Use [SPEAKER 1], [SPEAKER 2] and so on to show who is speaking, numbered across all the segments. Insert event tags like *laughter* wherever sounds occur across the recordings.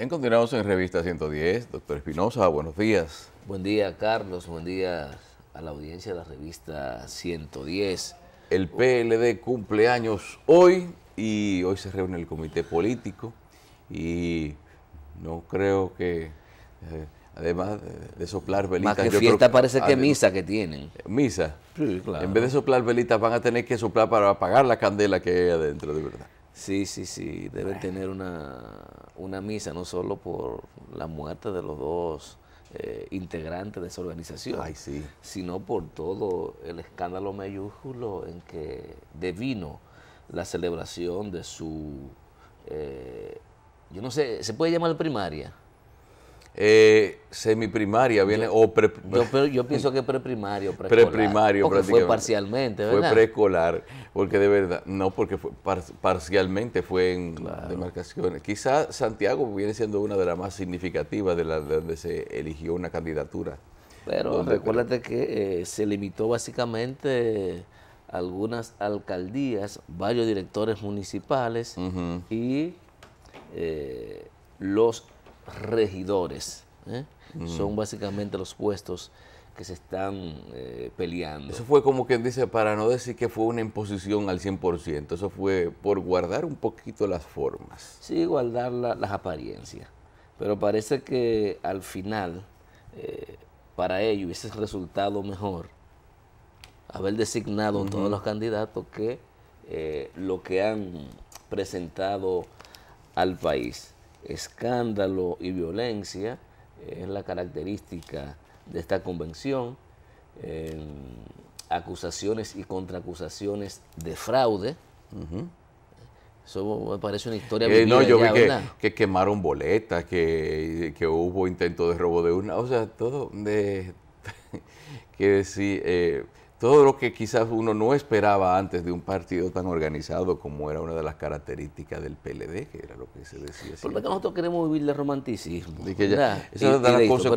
[SPEAKER 1] En Continuamos en Revista 110, doctor Espinosa, buenos días. Buen día, Carlos, buen día a la audiencia de la Revista 110. El PLD cumple años hoy y hoy se reúne el comité político y no creo que, eh, además de soplar velitas... Más que fiesta parece que misa que tienen. Misa. En vez de soplar velitas van a tener que soplar para apagar la candela que hay adentro, de verdad. Sí, sí, sí, debe tener una, misa, no solo
[SPEAKER 2] por la muerte de los dos eh, integrantes de esa organización, sino por todo el escándalo mayúsculo en que devino la celebración de su, eh, yo no sé, ¿se puede llamar primaria?
[SPEAKER 1] eh, semiprimaria viene o
[SPEAKER 2] yo, pienso que preprimario preprimario pre fue parcialmente fue
[SPEAKER 1] preescolar porque de verdad no porque fue parcialmente fue en demarcaciones quizás Santiago viene siendo una de las más significativas de las donde se eligió una candidatura pero recuérdate que
[SPEAKER 2] eh, se limitó básicamente algunas alcaldías varios directores municipales y eh, los
[SPEAKER 1] regidores. ¿eh? Mm. Son básicamente los puestos que se están eh, peleando. Eso fue como quien dice, para no decir que fue una imposición al 100%, eso fue por guardar un poquito las formas. Sí, guardar las apariencias.
[SPEAKER 2] Pero parece que al final, eh, para ello hubiese resultado mejor haber designado todos los candidatos que lo que han presentado al país escándalo y violencia, eh, es la característica de esta convención, em, acusaciones y contraacusaciones de fraude. Eso me parece una historia eh,
[SPEAKER 1] que, quemaron boletas, que, hubo intento de robo de una o sea, todo de... *laughs* que sí eh, todo lo que quizás uno no esperaba antes de un partido tan organizado como era una de las características del PLD, que era lo que se decía. Porque
[SPEAKER 2] nosotros queremos vivir de romanticismo.
[SPEAKER 1] De que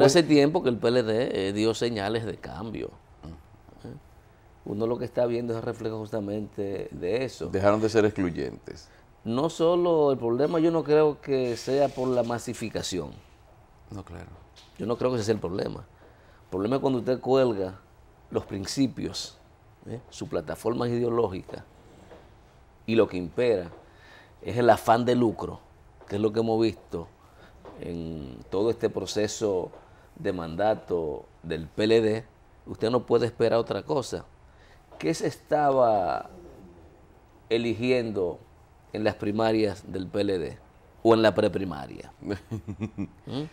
[SPEAKER 1] hace
[SPEAKER 2] tiempo que el PLD eh, dio señales de cambio. Mm. Uno lo que está viendo es el reflejo justamente de eso. Dejaron
[SPEAKER 1] de ser excluyentes.
[SPEAKER 2] No solo el problema, yo no creo que sea por la masificación. No, claro. Yo no creo que ese sea el problema. El problema es cuando usted cuelga los principios, ¿eh? su plataforma ideológica y lo que impera es el afán de lucro, que es lo que hemos visto en todo este proceso de mandato del PLD. Usted no puede esperar otra cosa. ¿Qué se estaba eligiendo en las primarias del PLD o en la preprimaria? *laughs*
[SPEAKER 3] ¿Mm?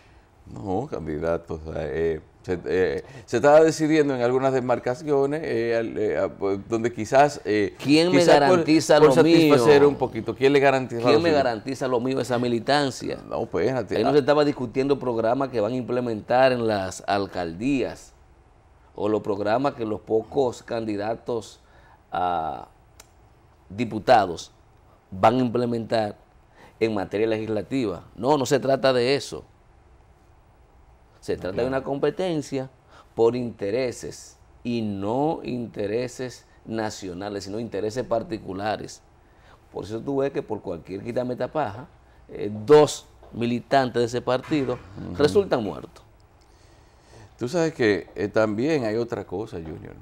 [SPEAKER 1] No, candidatos eh, eh, se, estaba decidiendo en algunas demarcaciones eh, eh, pues, donde quizás... ¿Quién me garantiza lo mío? un poquito. ¿Quién me garantiza lo mío, esa militancia? No, Ahí no se estaba
[SPEAKER 2] discutiendo programas que van a implementar en las alcaldías o los programas que los pocos candidatos a diputados van a implementar en materia legislativa. No, no se trata de eso. Se trata de una competencia por intereses y no intereses nacionales, sino intereses particulares. Por eso tú ves que por cualquier quitameta paja, eh, dos militantes de ese partido resultan muertos.
[SPEAKER 1] Tú sabes que eh, también hay otra cosa, Junior.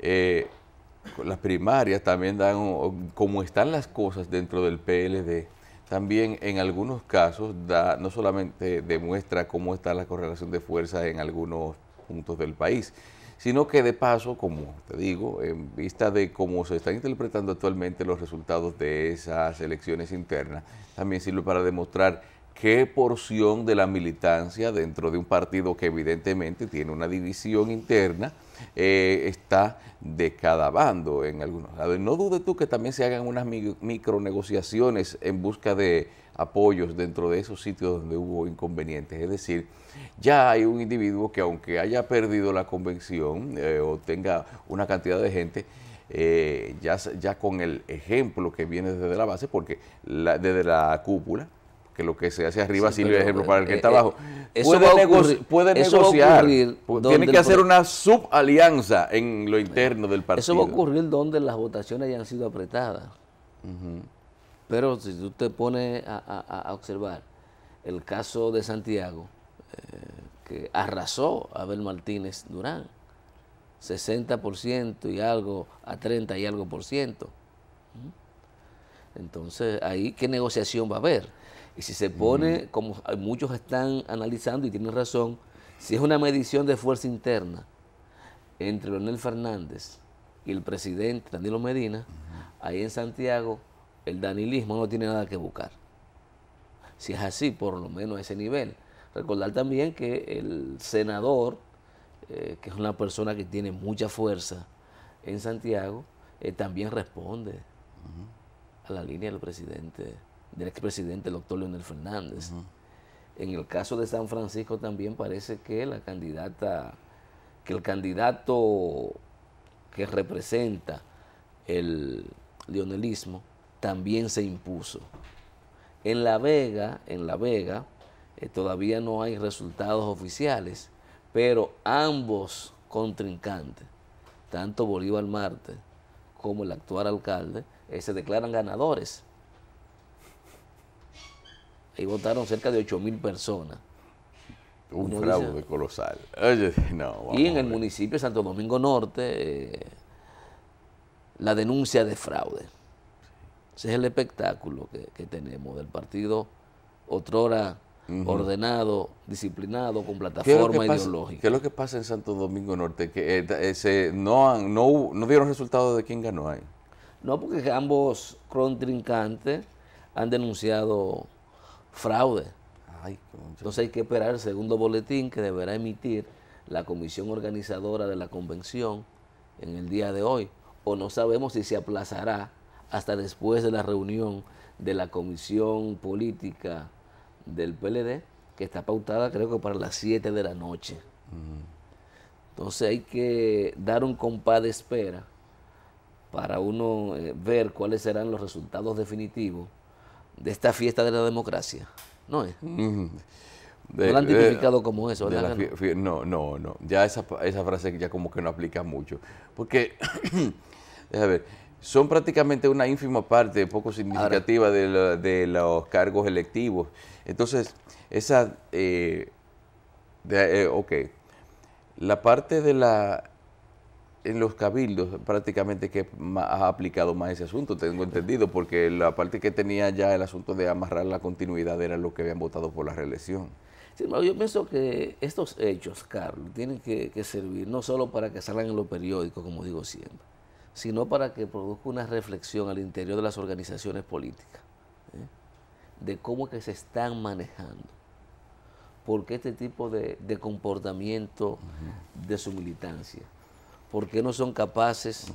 [SPEAKER 1] Eh, las primarias también dan, como están las cosas dentro del PLD, también en algunos casos da, no solamente demuestra cómo está la correlación de fuerza en algunos puntos del país, sino que de paso, como te digo, en vista de cómo se están interpretando actualmente los resultados de esas elecciones internas, también sirve para demostrar qué porción de la militancia dentro de un partido que evidentemente tiene una división interna eh, está de cada bando en algunos lados. No dudes tú que también se hagan unas micronegociaciones en busca de apoyos dentro de esos sitios donde hubo inconvenientes. Es decir, ya hay un individuo que aunque haya perdido la convención eh, o tenga una cantidad de gente, eh, ya, ya con el ejemplo que viene desde la base, porque desde la cúpula, que lo que se hace arriba sirve de ejemplo para el que eh, está eh, abajo. puede, negociar. Tiene que hacer una subalianza en lo interno del partido. Eso va a
[SPEAKER 2] ocurrir donde las votaciones hayan sido apretadas. Pero si tú te pones a, observar el caso de Santiago, eh, que arrasó Abel Martínez Durán, 60% y algo a 30 y algo por ciento. Entonces, ahí qué negociación va a haber. Y si se pone, como muchos están analizando y tienen razón, si es una medición de fuerza interna entre Leonel Fernández y el presidente Danilo Medina, ahí en Santiago el danilismo no tiene nada que buscar. Si es así, por lo menos a ese nivel. Recordar también que el senador, eh, que es una persona que tiene mucha fuerza en Santiago, eh, también responde a la línea del presidente del expresidente doctor Leonel Fernández. En el caso de San Francisco también parece que la candidata, que el candidato que representa el leonelismo también se impuso. En La Vega, en La Vega, eh, todavía no hay resultados oficiales, pero ambos contrincantes, tanto Bolívar Marte como el actual alcalde, eh, se declaran ganadores y votaron cerca de 8 mil personas. Un fraude colosal. y en el municipio de Santo Domingo Norte, eh, la denuncia de fraude. Ese es el espectáculo que, tenemos del partido otrora ordenado, disciplinado,
[SPEAKER 1] con plataforma ideológica. ¿Qué es lo que pasa en Santo Domingo Norte? Que eh, no, no, no dieron resultados de quién ganó ahí.
[SPEAKER 2] No, porque ambos contrincantes han denunciado fraude. Entonces hay que esperar el segundo boletín que deberá emitir la comisión organizadora de la convención en el día de hoy. O no sabemos si se aplazará hasta después de la reunión de la comisión política del PLD, que está pautada creo que para las 7 de la noche. Mm. Entonces hay que dar un compás de espera para uno eh, ver cuáles serán los resultados
[SPEAKER 1] definitivos
[SPEAKER 2] de esta fiesta de la democracia, ¿no es?
[SPEAKER 1] no la han tipificado como eso, no, no, no. Ya esa, esa frase ya como que no aplica mucho. Porque, déjame *clears throat* ver, son prácticamente una ínfima parte poco significativa de, los cargos electivos. Entonces, esa, eh, eh, ok, la parte de la en los cabildos prácticamente que ha aplicado más ese asunto, tengo entendido, porque la parte que tenía ya el asunto de amarrar la continuidad era lo que habían votado por la reelección. yo
[SPEAKER 2] pienso que estos hechos, Carlos,
[SPEAKER 1] tienen que, servir no solo para que salgan
[SPEAKER 2] en los periódicos, como digo siempre, sino para que produzca una reflexión al interior de las organizaciones políticas, ¿eh? de cómo que se están manejando, porque este tipo de, comportamiento de su militancia qué no son capaces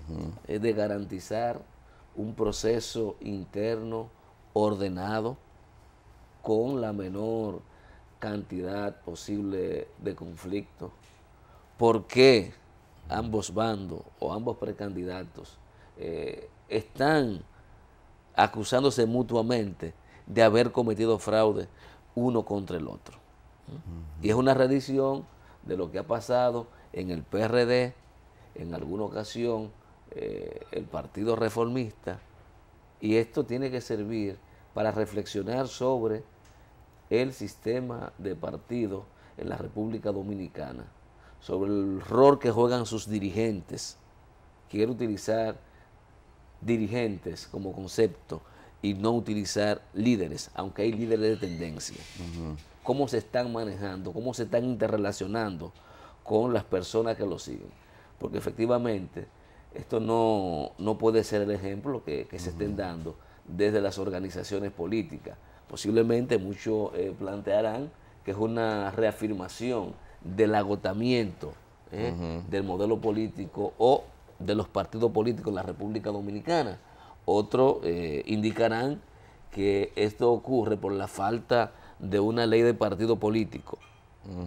[SPEAKER 2] eh, de garantizar un proceso interno ordenado con la menor cantidad posible de conflicto. ¿Por qué ambos bandos o ambos precandidatos eh, están acusándose mutuamente de haber cometido fraude uno contra el otro? ¿Mm? Y es una redición de lo que ha pasado en el PRD, en alguna ocasión eh, el Partido Reformista, y esto tiene que servir para reflexionar sobre el sistema de partido en la República Dominicana, sobre el rol que juegan sus dirigentes. Quiero utilizar dirigentes como concepto y no utilizar líderes, aunque hay líderes de tendencia. ¿Cómo se están manejando? ¿Cómo se están interrelacionando con las personas que lo siguen? porque efectivamente esto no, puede ser el ejemplo que, se estén dando desde las organizaciones políticas. Posiblemente muchos eh, plantearán que es una reafirmación del agotamiento eh, del modelo político o de los partidos políticos en la República Dominicana. Otros eh, indicarán que esto ocurre por la falta de una ley de partido político.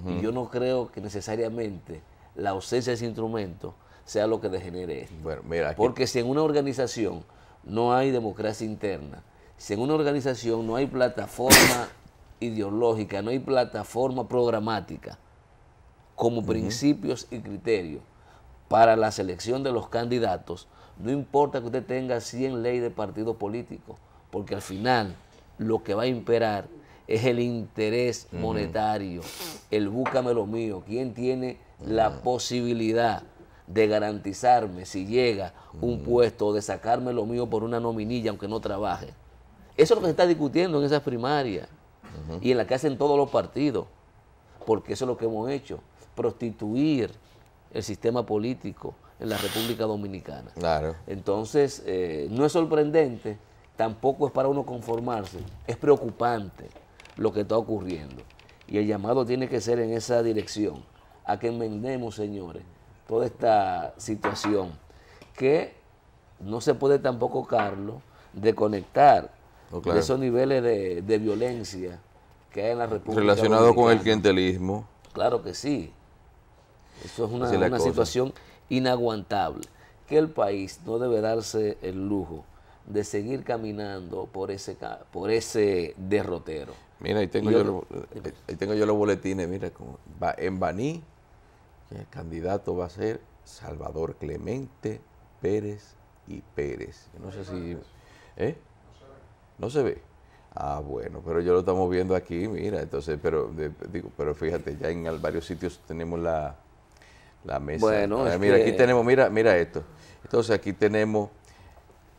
[SPEAKER 2] Y yo no creo que necesariamente la ausencia de ese instrumento sea lo que degenere esto. Porque si en una organización no hay democracia interna, si en una organización no hay plataforma *coughs* ideológica, no hay plataforma programática como principios y criterios para la selección de los candidatos, no importa que usted tenga 100 leyes de partido político, porque al final lo que va a imperar es el interés monetario, el búscame lo mío, quién tiene la posibilidad de garantizarme si llega un mm. puesto o de sacarme lo mío por una nominilla aunque no trabaje. Eso es lo que se está discutiendo en esas primarias y en la que hacen todos los partidos, porque eso es lo que hemos hecho, prostituir el sistema político en la República Dominicana. Entonces, eh, no es sorprendente, tampoco es para uno conformarse, es preocupante lo que está ocurriendo y el llamado tiene que ser en esa dirección a que enmendemos, señores, toda esta situación que no se puede tampoco, Carlos, desconectar de esos niveles de, violencia que hay en la República Relacionado con el
[SPEAKER 1] clientelismo.
[SPEAKER 2] Claro que sí. Eso es una, situación inaguantable. Que el país no debe darse el lujo de seguir caminando
[SPEAKER 1] por ese, por ese derrotero. Mira, ahí tengo, yo, los, tengo yo los boletines, mira, en Baní el candidato va a ser Salvador Clemente Pérez y Pérez. no sé si... ¿eh? No se ve. Ah, bueno, pero yo lo estamos viendo aquí, mira, entonces, pero digo, pero fíjate, ya en varios sitios tenemos la, mesa. Bueno, mira, aquí tenemos, mira, mira esto. Entonces aquí tenemos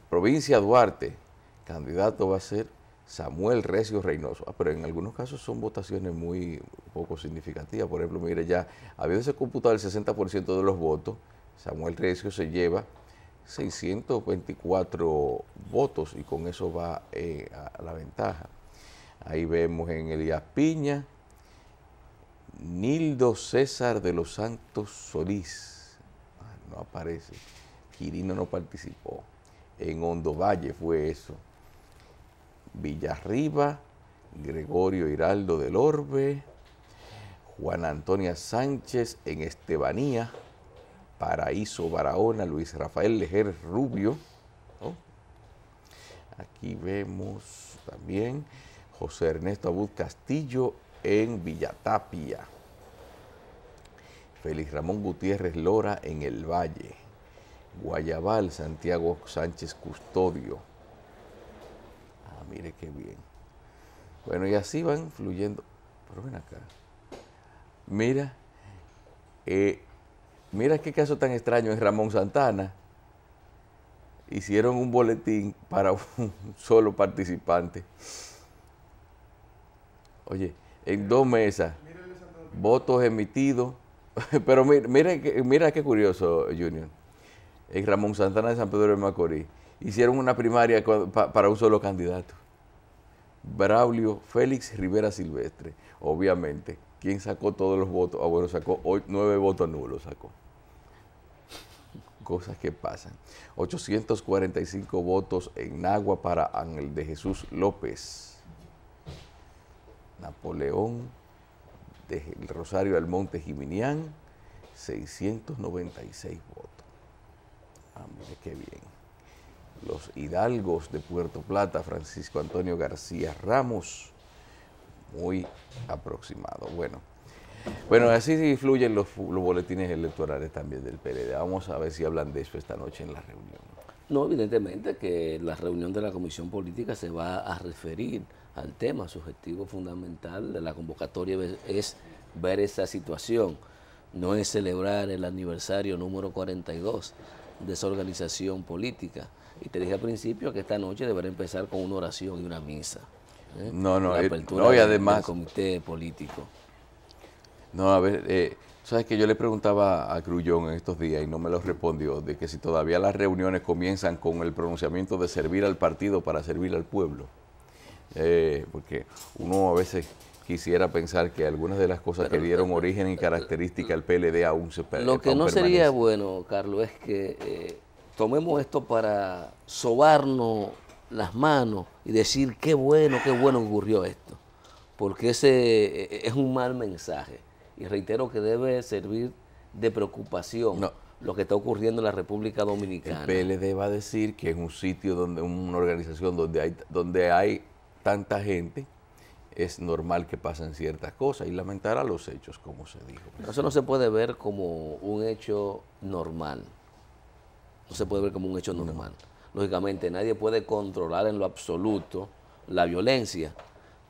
[SPEAKER 1] provincia Duarte, candidato va a ser Samuel Recio Reynoso. Ah, pero en algunos casos son votaciones muy poco significativas. Por ejemplo, mire, ya se computado el 60% de los votos, Samuel Recio se lleva 624 votos y con eso va eh, a la ventaja. Ahí vemos en Elías Piña, Nildo César de los Santos Solís. Ah, no aparece. Quirino no participó. En Hondo Valle fue eso. Villarriba, Gregorio Hiraldo del Orbe, Juan Antonia Sánchez en Estebanía, Paraíso Barahona, Luis Rafael Lejer Rubio. Aquí vemos también José Ernesto Abud Castillo en Villatapia. Félix Ramón Gutiérrez Lora en El Valle. Guayabal Santiago Sánchez Custodio mire qué bien. Bueno, y así van fluyendo. Pero ven acá. Mira, eh, mira qué caso tan extraño es Ramón Santana. Hicieron un boletín para un *laughs* solo participante. Oye, en dos mesas, votos emitidos. *laughs* Pero mira, mira, mira qué curioso, Junior. En Ramón Santana de San Pedro de Macorís hicieron una primaria para un solo candidato. Braulio Félix Rivera Silvestre, obviamente. ¿Quién sacó todos los votos? Ah, bueno, sacó nueve votos nulos, sacó. Cosas que pasan. 845 votos en agua para Ángel de Jesús López. Napoleón de Rosario del Monte Jiminián, 696 votos. Ah, qué bien los hidalgos de Puerto Plata, Francisco Antonio García Ramos, muy aproximado. Bueno, bueno así fluyen los, los boletines electorales también del PLD. Vamos a ver si hablan de eso esta noche en la reunión. No, evidentemente
[SPEAKER 2] que la reunión de la Comisión Política se va a referir al tema. Su objetivo fundamental de la convocatoria es ver esa situación. No es celebrar el aniversario número 42 de esa organización política. Y te dije al principio que esta noche deberá empezar con una oración y una misa.
[SPEAKER 1] ¿eh? No, no, eh, no, y además. Del
[SPEAKER 2] comité político.
[SPEAKER 1] No, a ver, eh, sabes que yo le preguntaba a Cruyón en estos días y no me lo respondió, de que si todavía las reuniones comienzan con el pronunciamiento de servir al partido para servir al pueblo. porque uno a veces quisiera pensar que algunas de las cosas que dieron origen y característica al PLD aún se Lo que no sería
[SPEAKER 2] bueno, Carlos, es que tomemos esto para sobarnos las manos y decir qué bueno, qué bueno ocurrió esto, porque ese e, es un mal mensaje y reitero que debe servir de preocupación. lo que está
[SPEAKER 1] ocurriendo en la República Dominicana. El PLD va a decir que es un sitio donde una organización donde hay donde hay tanta gente, es normal que pasen ciertas cosas y lamentará los hechos, como se dijo. eso no se puede ver como un hecho normal
[SPEAKER 2] no se puede ver como un hecho normal. Lógicamente, nadie puede controlar en lo absoluto la violencia,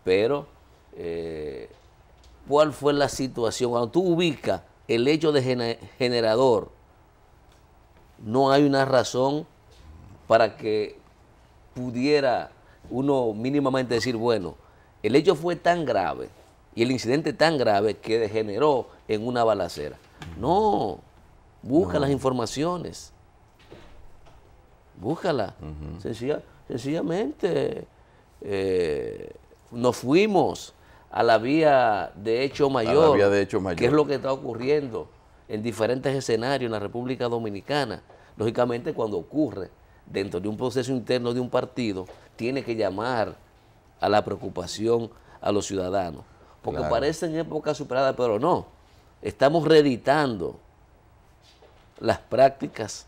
[SPEAKER 2] pero eh, ¿cuál fue la situación? Cuando tú ubicas el hecho de generador, no hay una razón para que pudiera uno mínimamente decir, bueno, el hecho fue tan grave y el incidente tan grave que degeneró en una balacera. No, busca las informaciones búscala. sencillamente eh, nos fuimos a la vía de hecho mayor, a que es lo que está ocurriendo en diferentes escenarios en la República Dominicana. Lógicamente, cuando ocurre dentro de un proceso interno de un partido, tiene que llamar a la preocupación a los ciudadanos.
[SPEAKER 3] Porque parece
[SPEAKER 2] en época superada, pero no. Estamos reeditando las prácticas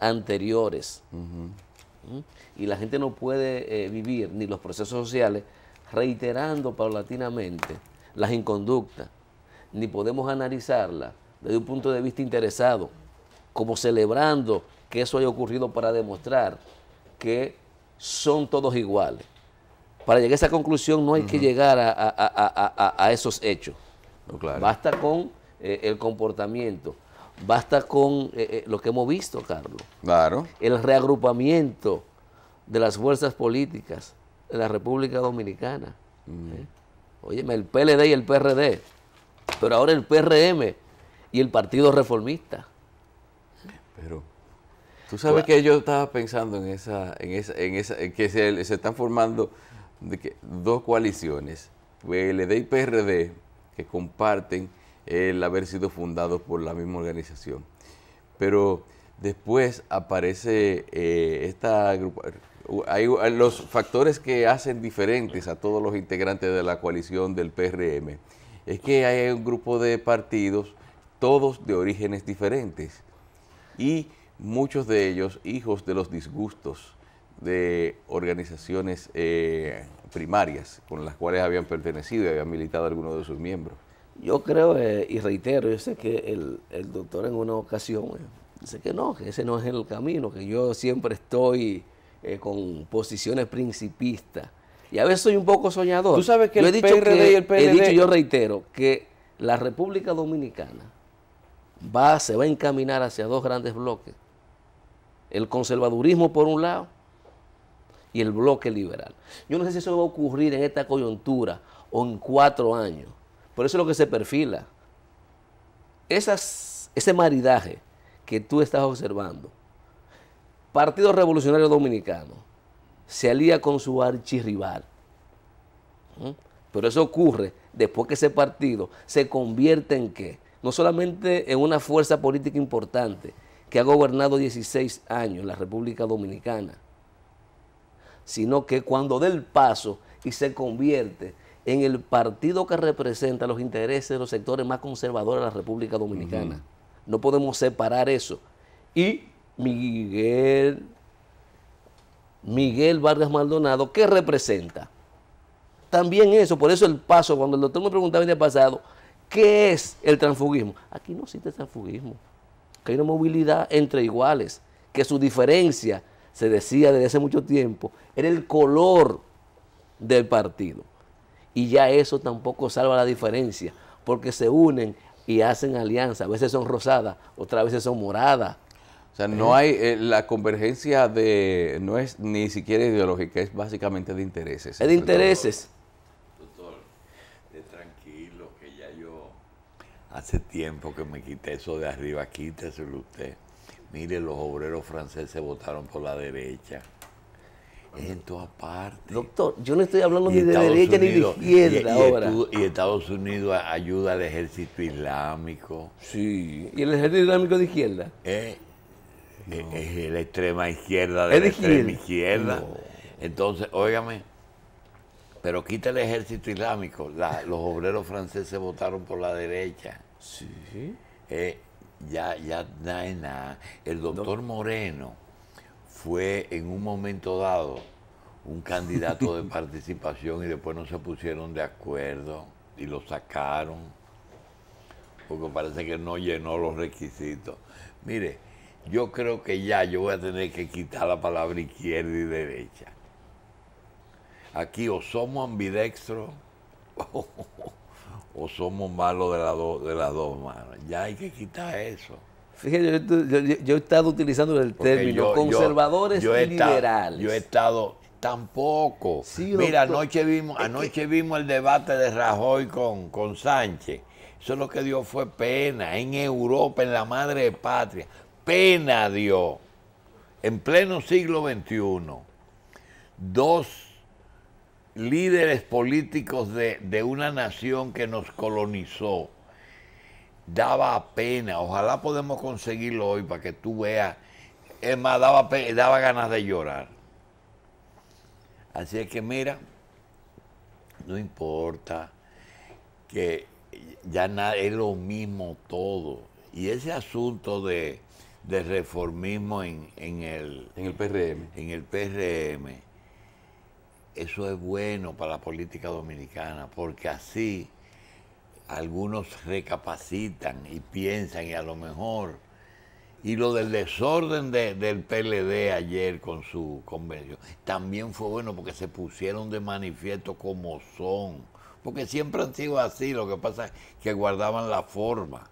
[SPEAKER 2] anteriores. ¿Mm? Y la gente no puede eh, vivir ni los procesos sociales reiterando paulatinamente las inconductas, ni podemos analizarlas desde un punto de vista interesado, como celebrando que eso haya ocurrido para demostrar que son todos iguales. Para llegar a esa conclusión no hay que llegar a, esos hechos. Basta con eh, el comportamiento Basta con eh, eh, lo que hemos visto, Carlos. Claro. El reagrupamiento de las fuerzas políticas de la República Dominicana. Oye, mm. ¿eh? el PLD y el PRD, pero ahora el PRM y el Partido Reformista.
[SPEAKER 1] Pero tú sabes pues, que yo estaba pensando en esa, en en esa que se, están formando dos coaliciones, PLD y PRD, que comparten el haber sido fundado por la misma organización. Pero después aparece eh, esta eh, eh, los factores que hacen diferentes a todos los integrantes de la coalición del PRM es que hay un grupo de partidos, todos de orígenes diferentes, y muchos de ellos hijos de los disgustos de organizaciones primarias con las cuales habían pertenecido y habían militado algunos de sus miembros. Yo creo eh, y reitero, yo sé que el, el doctor en una ocasión eh,
[SPEAKER 2] dice que no, que ese no es el camino, que yo siempre estoy eh, con posiciones principistas. Y a veces soy un poco soñador. Tú sabes que el he dicho y He dicho, yo reitero, que la República Dominicana va, se va a encaminar hacia dos grandes bloques. El conservadurismo por un lado y el bloque liberal. Yo no sé si eso va a ocurrir en esta coyuntura o en cuatro años por eso es lo que se perfila. ese maridaje que tú estás observando, Partido Revolucionario Dominicano se alía con su archirrival. Pero eso ocurre después que ese partido se convierte en qué? No solamente en una fuerza política importante que ha gobernado 16 años en la República Dominicana, sino que cuando dé el paso y se convierte en el partido que representa los intereses de los sectores más conservadores de la República Dominicana. No podemos separar eso. Y Miguel, Miguel Vargas Maldonado, ¿qué representa? También eso, por eso el paso, cuando el doctor me preguntaba el día pasado, ¿qué es el transfugismo? Aquí no existe transfugismo, que hay una movilidad entre iguales, que su diferencia, se decía desde hace mucho tiempo, era el color del partido y ya eso tampoco salva la diferencia, porque se unen y hacen alianza. A veces son rosadas, otras veces son moradas.
[SPEAKER 1] O sea, no hay eh, la convergencia de no es ni siquiera ideológica, es básicamente de intereses. Es de intereses.
[SPEAKER 4] Doctor, de tranquilo, que ya yo hace tiempo que me quité eso de arriba, quíteselo usted. Mire, los obreros franceses votaron por la derecha en todas
[SPEAKER 2] partes. Doctor, yo no estoy hablando ni de derecha ni de izquierda y, ahora.
[SPEAKER 4] y Estados Unidos ayuda al ejército islámico. Sí. ¿Y
[SPEAKER 2] el ejército islámico de izquierda?
[SPEAKER 4] Eh, eh, es, la extrema izquierda de la extrema izquierda. Entonces, óigame, pero quita el ejército islámico. los obreros franceses votaron por la derecha. Sí. Eh, ya, ya, El doctor Moreno fue en un momento dado un candidato de *laughs* participación y después no se pusieron de acuerdo y lo sacaron porque parece que no llenó los requisitos. Mire, yo creo que ya yo voy a tener que quitar la palabra izquierda y derecha. Aquí o somos ambidextros *laughs* o, somos malos de, de las dos manos. Ya hay que quitar eso.
[SPEAKER 2] Fíjate, yo, he estado utilizando el término conservadores y liberales. Yo he
[SPEAKER 4] estado tampoco. Mira, anoche vimos, anoche vimos el debate de Rajoy con, con Sánchez. Eso lo que dio fue pena en Europa, en la madre de patria. Pena dio. En pleno siglo XXI, dos líderes políticos de, de una nación que nos colonizó daba pena. Ojalá podemos conseguirlo hoy para que tú veas. Es más, daba, daba ganas de llorar. Así es que mira, no importa que ya nada, es lo mismo todo. Y ese asunto de, reformismo en, el, en En el PRM. Eso es bueno para la política dominicana, porque así algunos *laughs* recapacitan y piensan y a lo mejor. Y lo del desorden del PLD ayer con su convención también fue bueno porque se pusieron de manifiesto como son. Porque siempre han sido así, lo que pasa es que guardaban la forma.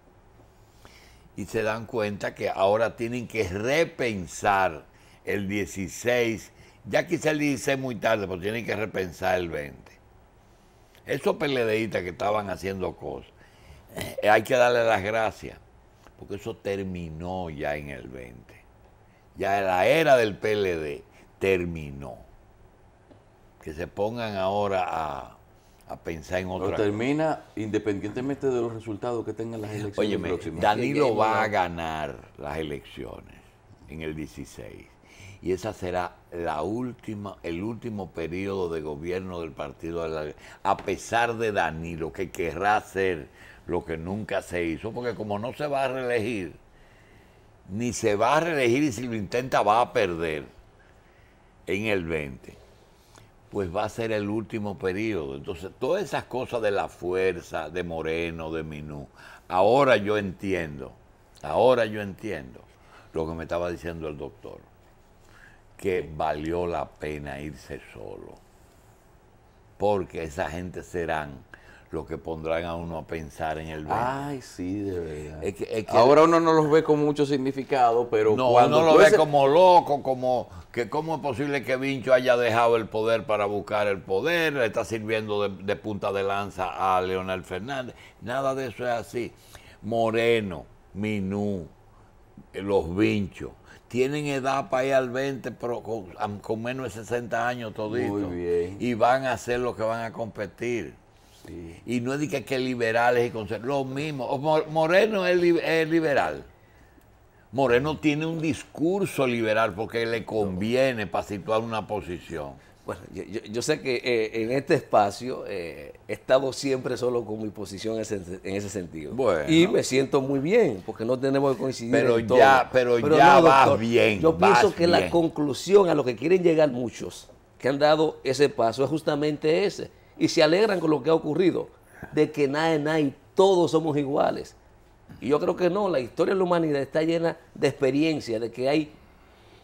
[SPEAKER 4] Y se dan cuenta que ahora tienen que repensar el 16, ya quizá el 16 muy tarde, pero tienen que repensar el 20 esos PLDistas que estaban haciendo cosas, eh, hay que darle las gracias, porque eso terminó ya en el 20. Ya la era del PLD terminó. Que se pongan ahora a, pensar en otra Pero termina
[SPEAKER 1] independientemente de los resultados que tengan las elecciones Oye, Danilo va a
[SPEAKER 4] ganar las elecciones en el 16 y esa será la el último periodo de gobierno del Partido a pesar de Danilo, que querrá hacer lo que nunca se hizo, porque como no se va a reelegir, ni se va a reelegir y si lo intenta va a perder en el 20, pues va a ser el último periodo. Entonces, todas esas cosas de la fuerza, de Moreno, de Minú, ahora yo entiendo, ahora yo entiendo lo que me estaba diciendo el doctor que valió la pena irse solo. Porque esa gente serán los que pondrán a uno a pensar en el Ay,
[SPEAKER 1] sí, de verdad. Ahora uno no los ve con mucho significado, pero no, cuando uno lo ve como
[SPEAKER 4] loco, como que cómo es posible que Vincho haya dejado el poder para buscar el poder, le está sirviendo de, de punta de lanza a Leonel Fernández. Nada de eso es así. Moreno, Minú, eh, los Vinchos, tienen edad para ir al 20, pero con, menos de 60 años todito Y van a hacer lo que van a competir. Y no es que, liberales y conservadores, lo mismo. Moreno es, liberal. Moreno tiene un discurso liberal porque le conviene para situar una posición.
[SPEAKER 2] Bueno, yo, sé que eh, en este espacio eh, he estado siempre solo con mi posición en ese, sentido. Y me siento muy bien, porque no tenemos que coincidir pero en ya, Pero, ya va bien. Yo pienso que la conclusión a lo que quieren llegar muchos que han dado ese paso es justamente ese. Y se alegran con lo que ha ocurrido, de que nada, nada todos somos iguales. Y yo creo que no, la historia de la humanidad está llena de experiencia, de que hay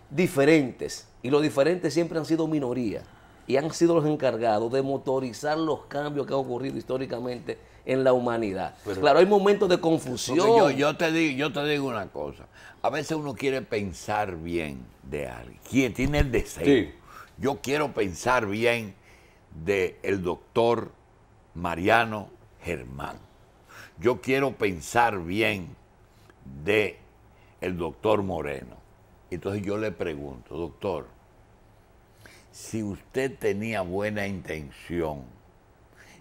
[SPEAKER 2] diferentes y los diferentes siempre han sido minorías. y han sido los encargados de motorizar los cambios que han ocurrido históricamente en la humanidad. claro, hay momentos de confusión. Yo,
[SPEAKER 4] te digo, yo te digo una cosa. A veces uno quiere pensar bien de alguien. Tiene el deseo. Yo quiero pensar bien del el doctor Mariano Germán. Yo quiero pensar bien de el doctor Moreno. Entonces yo le pregunto, doctor, si usted tenía buena intención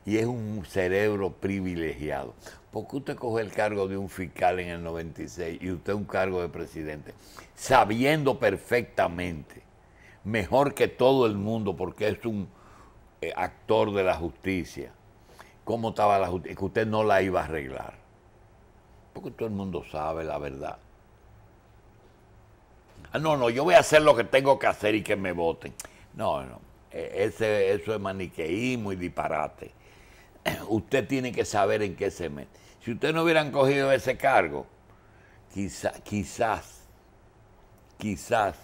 [SPEAKER 4] y es un cerebro privilegiado, ¿por qué usted coge el cargo de un fiscal en el 96 y usted un cargo de presidente? Sabiendo perfectamente, mejor que todo el mundo, porque es un eh, actor de la justicia, cómo estaba la justicia, que usted no la iba a arreglar. Porque todo el mundo sabe la verdad. Ah, no, no, yo voy a hacer lo que tengo que hacer y que me voten. No, no, e, ese, eso es maniqueísmo y disparate. *clears throat* Usted tiene que saber en qué se mete. Si usted no hubieran cogido ese cargo, quizá, quizás, quizás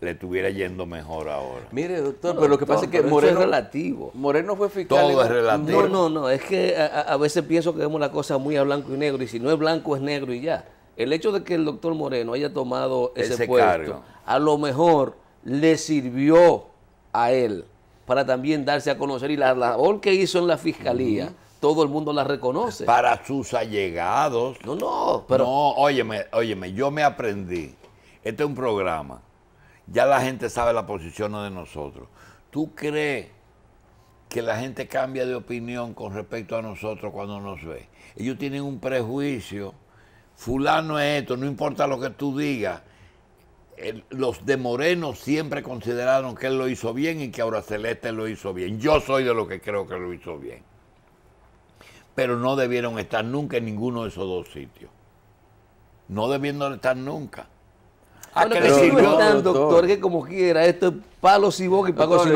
[SPEAKER 4] le estuviera yendo mejor ahora. Mire, doctor, pero lo
[SPEAKER 2] que pasa es que Moreno es
[SPEAKER 1] relativo. Moreno fue fiscal. Todo es relativo. No, no,
[SPEAKER 2] no, es que a, a veces pienso que vemos la cosa muy a blanco y negro y si no es blanco es negro y ya el hecho de que el doctor Moreno haya tomado ese, puesto, a lo mejor le sirvió a él para también darse a conocer y la labor que hizo en la fiscalía. Todo el mundo la reconoce. Para
[SPEAKER 4] sus allegados. No, no, pero. No, óyeme, óyeme, yo me aprendí. Este es un programa. Ya la gente sabe la posición de nosotros. ¿Tú crees que la gente cambia de opinión con respecto a nosotros cuando nos ve? Ellos tienen un prejuicio fulano es esto, no importa lo que tú digas. los de Moreno siempre consideraron que él lo hizo bien y que ahora Celeste lo hizo bien. Yo soy de los que creo que lo hizo bien. Pero no debieron estar nunca en ninguno de esos dos sitios. No debiendo estar nunca.
[SPEAKER 2] Ah, que, doctor, que como quiera, esto palos y boca y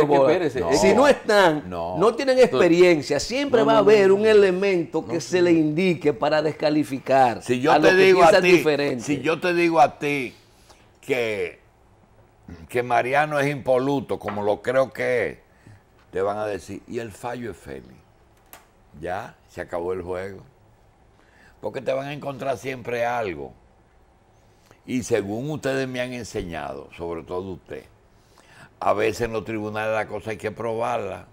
[SPEAKER 2] si no Si no están, no, tienen experiencia, siempre va a haber un elemento que se le indique para descalificar. Si yo te digo a
[SPEAKER 4] ti, yo te digo a ti que, que Mariano es impoluto, como lo creo que es, te van a decir, y el fallo es femenino. Ya, se acabó el juego. Porque te van a encontrar siempre algo. Y según ustedes me han enseñado, sobre todo usted, a veces en los tribunales la cosa hay que probarla.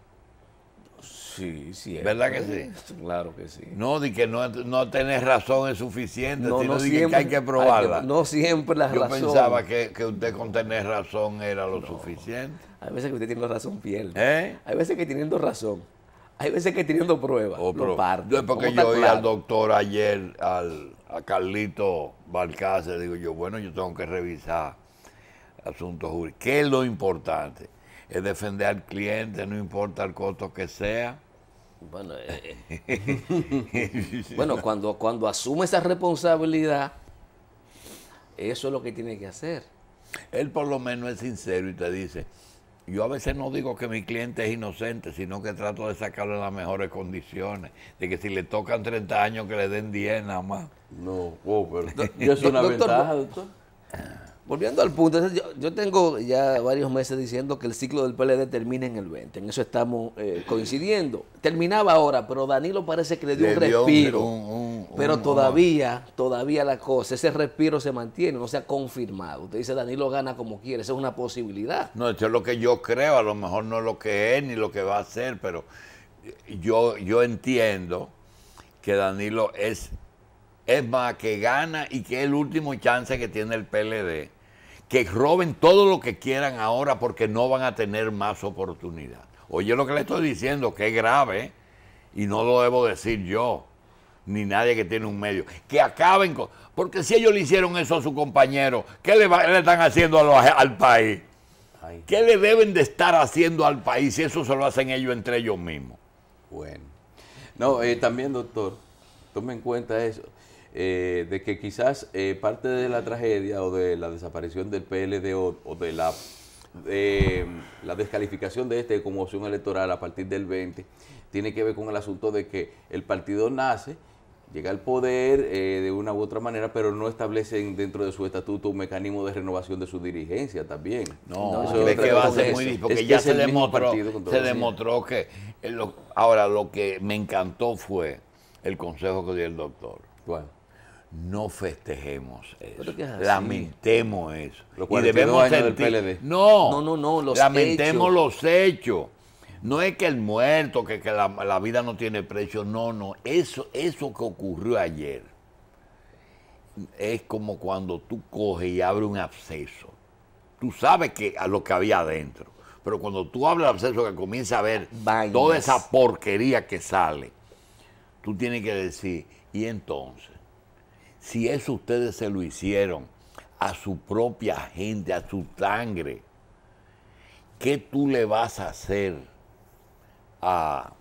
[SPEAKER 4] Sí, sí. ¿Verdad que sí? Claro que sí. No, de que no, tener razón es suficiente, no, que hay que probarla. no siempre la Yo razón. Yo pensaba que, usted con tener razón era lo suficiente. Hay veces que usted tiene razón fiel.
[SPEAKER 2] ¿Eh? Hay veces que teniendo razón. Hay veces que teniendo pruebas, oh, No lo porque yo oí al
[SPEAKER 4] doctor ayer, al, a Carlito Balcácer, digo yo, bueno, yo tengo que revisar asuntos jurídicos. ¿Qué es lo importante? Es defender al cliente, no importa el costo que sea. Eh, eh. *laughs* Bueno, cuando, cuando asume esa
[SPEAKER 2] responsabilidad,
[SPEAKER 4] eso es lo que tiene que hacer. Él por lo menos es sincero y te dice, yo a veces no digo que mi cliente es inocente, sino que trato de sacarlo en las mejores condiciones, de que si le tocan
[SPEAKER 2] 30 años que le den 10 nada más. No, oh, pero yo *laughs* es una ventaja, doctor. Volviendo al punto, yo, tengo ya varios meses diciendo que el ciclo del PLD termina en el 20, en eso estamos eh, coincidiendo. Terminaba ahora, pero Danilo parece que le dio un respiro, pero todavía, todavía la cosa, ese respiro se mantiene, no se ha confirmado. Usted dice Danilo gana como quiere, esa es una posibilidad. No, eso es lo que yo
[SPEAKER 4] creo, a lo mejor no es lo que es ni lo que va a ser, pero eh, yo, yo entiendo que Danilo es... Es más, que gana y que es el último chance que tiene el PLD que roben todo lo que quieran ahora porque no van a tener más oportunidad. Oye lo que le estoy diciendo, que es grave, y no lo debo decir yo, ni nadie que tiene un medio. Que acaben con... Porque si ellos le hicieron eso a su compañero, ¿qué le, están haciendo al país? ¿Qué le deben de estar haciendo al país si eso se lo hacen ellos entre ellos mismos?
[SPEAKER 1] Bueno. No, eh, también doctor, tomen en cuenta eso. Eh, de que quizás eh, parte de la tragedia o de la desaparición del PLD o, de la, la descalificación de este como opción electoral a partir del 20 tiene que ver con el asunto de que el partido nace, llega al poder eh, de una u otra manera, pero no establecen dentro de su estatuto un mecanismo de renovación de su dirigencia también. No, eso es que ser muy difícil, porque ya se demostró,
[SPEAKER 4] se que... ahora, lo que me encantó fue el consejo que dio el doctor. Bueno no festejemos eso. lamentemos eso. y debemos sentir... No, no, no, lamentemos los hechos. No es que el muerto, que, la, vida no tiene precio, no, no. Eso, eso que ocurrió ayer es como cuando tú coges y abres un absceso. Tú sabes que a lo que había adentro, pero cuando tú abres el absceso que comienza a ver toda esa porquería que sale, tú tienes que decir, y entonces, si eso ustedes se lo hicieron a su propia gente, a su sangre, ¿qué tú le vas a hacer a,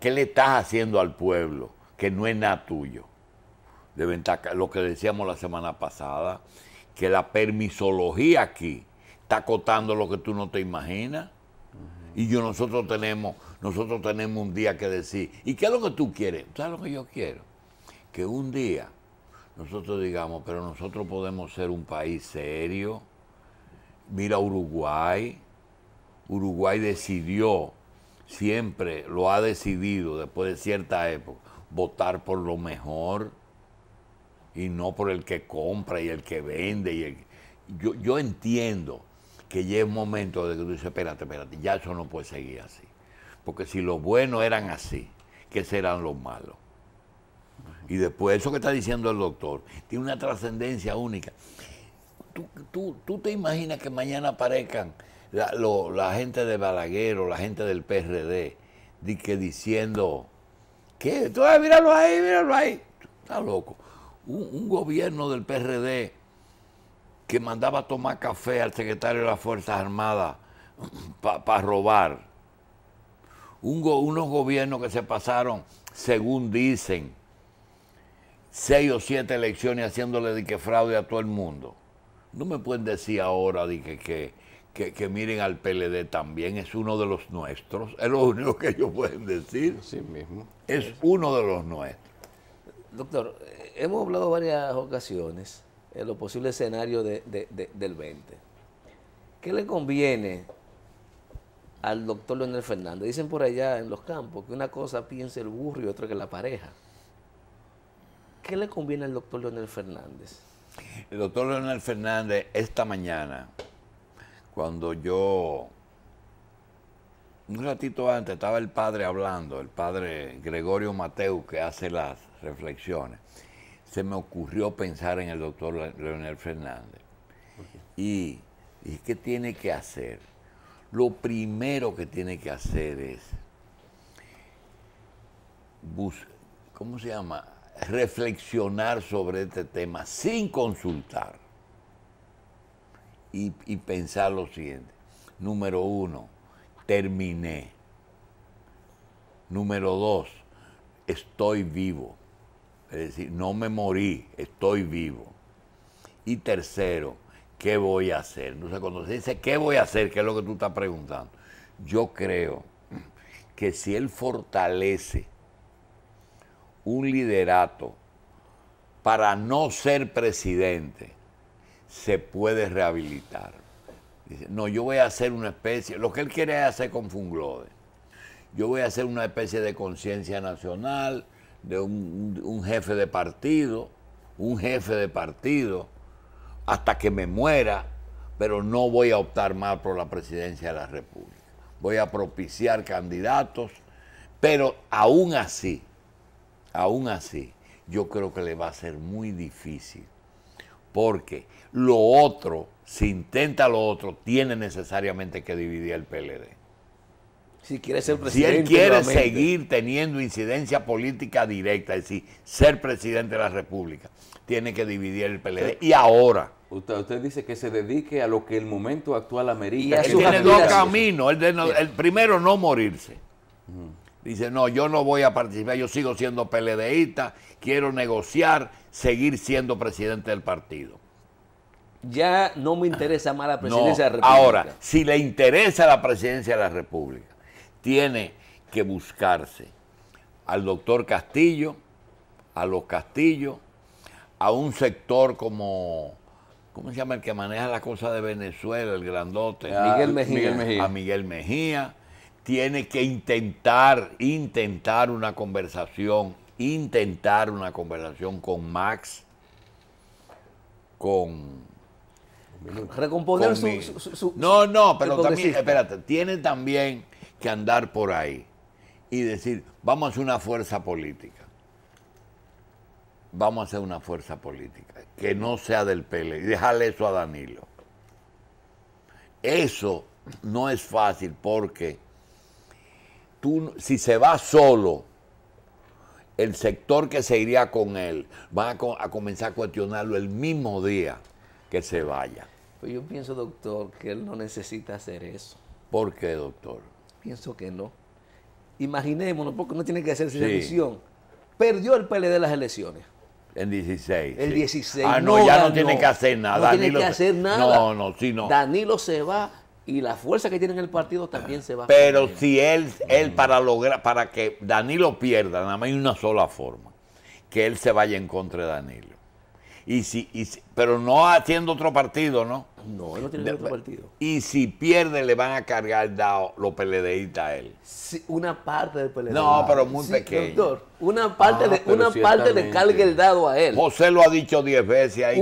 [SPEAKER 4] qué le estás haciendo al pueblo que no es nada tuyo? De lo que decíamos la semana pasada, que la permisología aquí está acotando lo que tú no te imaginas. Y yo nosotros tenemos, nosotros tenemos un día que decir, ¿y qué es lo que tú quieres? ¿Sabes lo que yo quiero? que un día nosotros digamos, pero nosotros podemos ser un país serio. Mira Uruguay, Uruguay decidió, siempre lo ha decidido después de cierta época, votar por lo mejor y no por el que compra y el que vende. Y Yo, entiendo que llega un momento de que tú dices, espérate, espérate, ya eso no puede seguir así. Porque si los buenos eran así, ¿qué serán los malos? Y después, eso que está diciendo el doctor, tiene una trascendencia única. ¿Tú, tú, te imaginas que mañana aparezcan la, gente de Balaguer o la gente del PRD di, que diciendo, ¿qué? Tú, ah, míralo ahí, míralo ahí. Está loco. Un, gobierno del PRD que mandaba tomar café al secretario de las Fuerzas Armadas para robar. unos gobiernos que se pasaron, según dicen, seis o siete elecciones haciéndole de que fraude a todo el mundo. No me pueden decir ahora de que, miren al PLD también, es uno de los nuestros. Es lo único que ellos pueden decir. Sí mismo. Es uno
[SPEAKER 2] de los nuestros. Doctor, hemos hablado varias ocasiones en los posibles escenarios de, del 20. ¿Qué le conviene al doctor Leonel Fernández? Dicen por allá en los campos que una cosa piensa el burro y otra que la pareja. ¿Qué le conviene al doctor Leonel Fernández? El
[SPEAKER 4] doctor Leonel Fernández, esta mañana, cuando yo, un ratito antes, estaba el padre hablando, el padre Gregorio Mateu, que hace las reflexiones, se me ocurrió pensar en el doctor Leonel Fernández. Y, y ¿qué tiene que hacer? Lo primero que tiene que hacer es, bus, ¿cómo se llama? reflexionar sobre este tema sin consultar y, pensar lo siguiente. Número uno, terminé. Número dos, estoy vivo. Es decir, no me morí, estoy vivo. Y tercero, ¿qué voy a hacer? Entonces, cuando se dice, ¿qué voy a hacer? ¿Qué es lo que tú estás preguntando? Yo creo que si él fortalece un liderato para no ser presidente, se puede rehabilitar. Dice, no, yo voy a hacer una especie, lo que él quiere es hacer con Funglode. Yo voy a hacer una especie de conciencia nacional, de un, un, jefe de partido, un jefe de partido, hasta que me muera, pero no voy a optar más por la presidencia de la República. Voy a propiciar candidatos, pero aún así, aún así, yo creo que le va a ser muy difícil. Porque lo otro, si intenta lo otro, tiene necesariamente que dividir el PLD. Si quiere ser presidente. Si él quiere seguir teniendo incidencia política directa, es decir, ser presidente de la República, tiene que dividir el PLD. Y ahora.
[SPEAKER 1] Usted, dice que se dedique a lo que el momento actual amerita. él tiene dos
[SPEAKER 4] caminos. El, primero, no morirse. Dice, no, yo no voy a participar, yo sigo siendo PLDista, quiero negociar, seguir siendo presidente del partido.
[SPEAKER 2] Ya no me interesa más la presidencia de la República. Ahora,
[SPEAKER 4] si le interesa la presidencia de la República, tiene que buscarse al doctor Castillo, a los Castillos, a un sector como, ¿cómo se llama el que maneja las cosas de Venezuela, el grandote? Ah, a, Miguel Mejía. A Miguel Mejía tiene que intentar, intentar una conversación, intentar una conversación con Max, con... Recomponer su,
[SPEAKER 1] No, no, pero también, espérate,
[SPEAKER 4] tiene también que andar por ahí y decir, vamos a hacer una fuerza política. Vamos a hacer una fuerza política, que no sea del PLD, y dejarle eso a Danilo. Eso no es fácil porque si se va solo, el sector que se iría con él va a, comenzar a cuestionarlo el mismo día
[SPEAKER 2] que se vaya. Pues yo pienso, doctor, que él no necesita hacer eso. ¿Por qué, doctor? Pienso que no. Imaginémonos, porque no tiene que hacerse sí. elección. Perdió el PLD las elecciones.
[SPEAKER 4] En 16. El 16. Ah, no, ya no, tiene que hacer nada. No tiene que hacer nada. No, no, sí, no.
[SPEAKER 2] Danilo se va y la fuerza que tiene en el partido también se va. Pero
[SPEAKER 4] si él, él para lograr, para que Danilo pierda, nada más hay una sola forma, que él se vaya en contra de Danilo. Y si, y pero no haciendo otro partido, ¿no? No, él no tiene partido. Y si pierde le van a cargar dado, los PLDistas a él.
[SPEAKER 2] una parte del PLD. No, pero muy pequeño. una parte, ah, de, una parte le cargue el dado a él.
[SPEAKER 4] José lo ha dicho diez veces ahí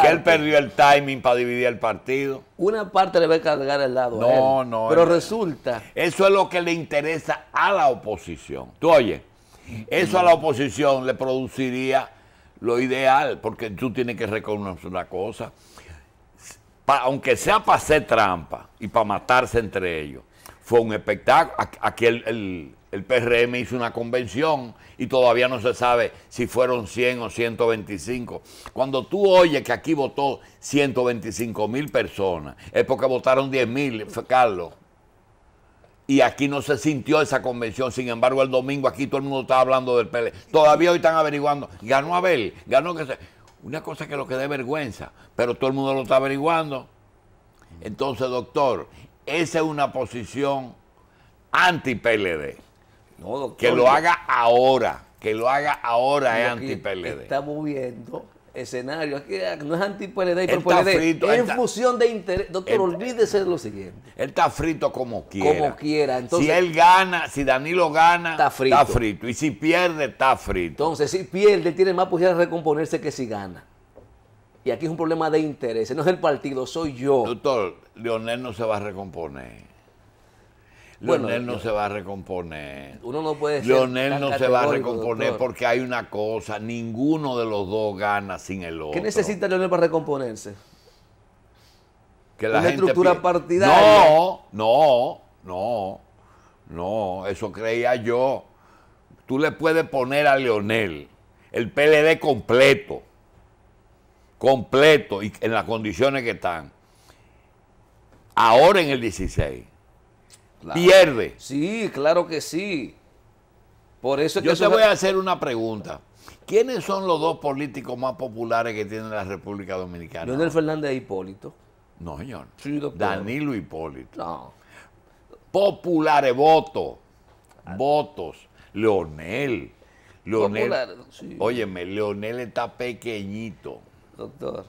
[SPEAKER 4] que, él perdió el timing para dividir el partido.
[SPEAKER 2] Una parte le va a cargar el dado a él. No, no. Pero resulta.
[SPEAKER 4] Eso es lo que le interesa a la oposición. Tú oye, eso a la oposición le produciría lo ideal, porque tú tienes que reconocer una cosa aunque sea para hacer trampa y para matarse entre ellos. Fue un espectáculo. Aquí el, el, PRM hizo una convención y todavía no se sabe si fueron 100 o 125. Cuando tú oyes que aquí votó 125 mil personas, es porque votaron 10 mil, Carlos. Y aquí no se sintió esa convención. Sin embargo, el domingo aquí todo el mundo estaba hablando del PLD. Todavía hoy están averiguando. Ganó Abel, ganó que se una cosa que lo que dé vergüenza, pero todo el mundo lo está averiguando. Entonces, doctor, esa es una posición anti-PLD. No, que lo haga ahora, que
[SPEAKER 2] lo haga ahora
[SPEAKER 4] es anti-PLD. está
[SPEAKER 2] viendo escenario. Aquí ah, no es anti-PLD Es en
[SPEAKER 4] de interés. Doctor, olvídese de lo siguiente. Él está frito como quiera. Como quiera. Entonces, si él
[SPEAKER 2] gana, si Danilo gana, está frito. Está frito. Y si pierde, está frito. Entonces, si pierde, tiene más posibilidad de recomponerse que si gana. Y aquí es un problema de interés. No es el partido, soy yo. Doctor, Leonel no se va a recomponer. Leonel no se
[SPEAKER 4] va a recomponer. Uno no puede ser Leonel no se va a recomponer porque hay una cosa, ninguno de los dos gana sin el otro. ¿Qué necesita
[SPEAKER 2] Leonel para recomponerse?
[SPEAKER 4] Que la estructura partidaria. No, no, no, no, eso creía yo. Tú le puedes poner a Leonel el PLD completo, completo y en las condiciones que están. Ahora en el 16 Pierde. Sí, claro que sí. Por eso Yo te voy a hacer una pregunta. ¿Quiénes son los dos políticos más populares que tiene la República Dominicana? Leonel Fernández e Hipólito. No, señor. Danilo e Hipólito. No. Populares, votos. Votos. Leonel. Leonel.
[SPEAKER 2] Óyeme, Leonel está pequeñito. Doctor.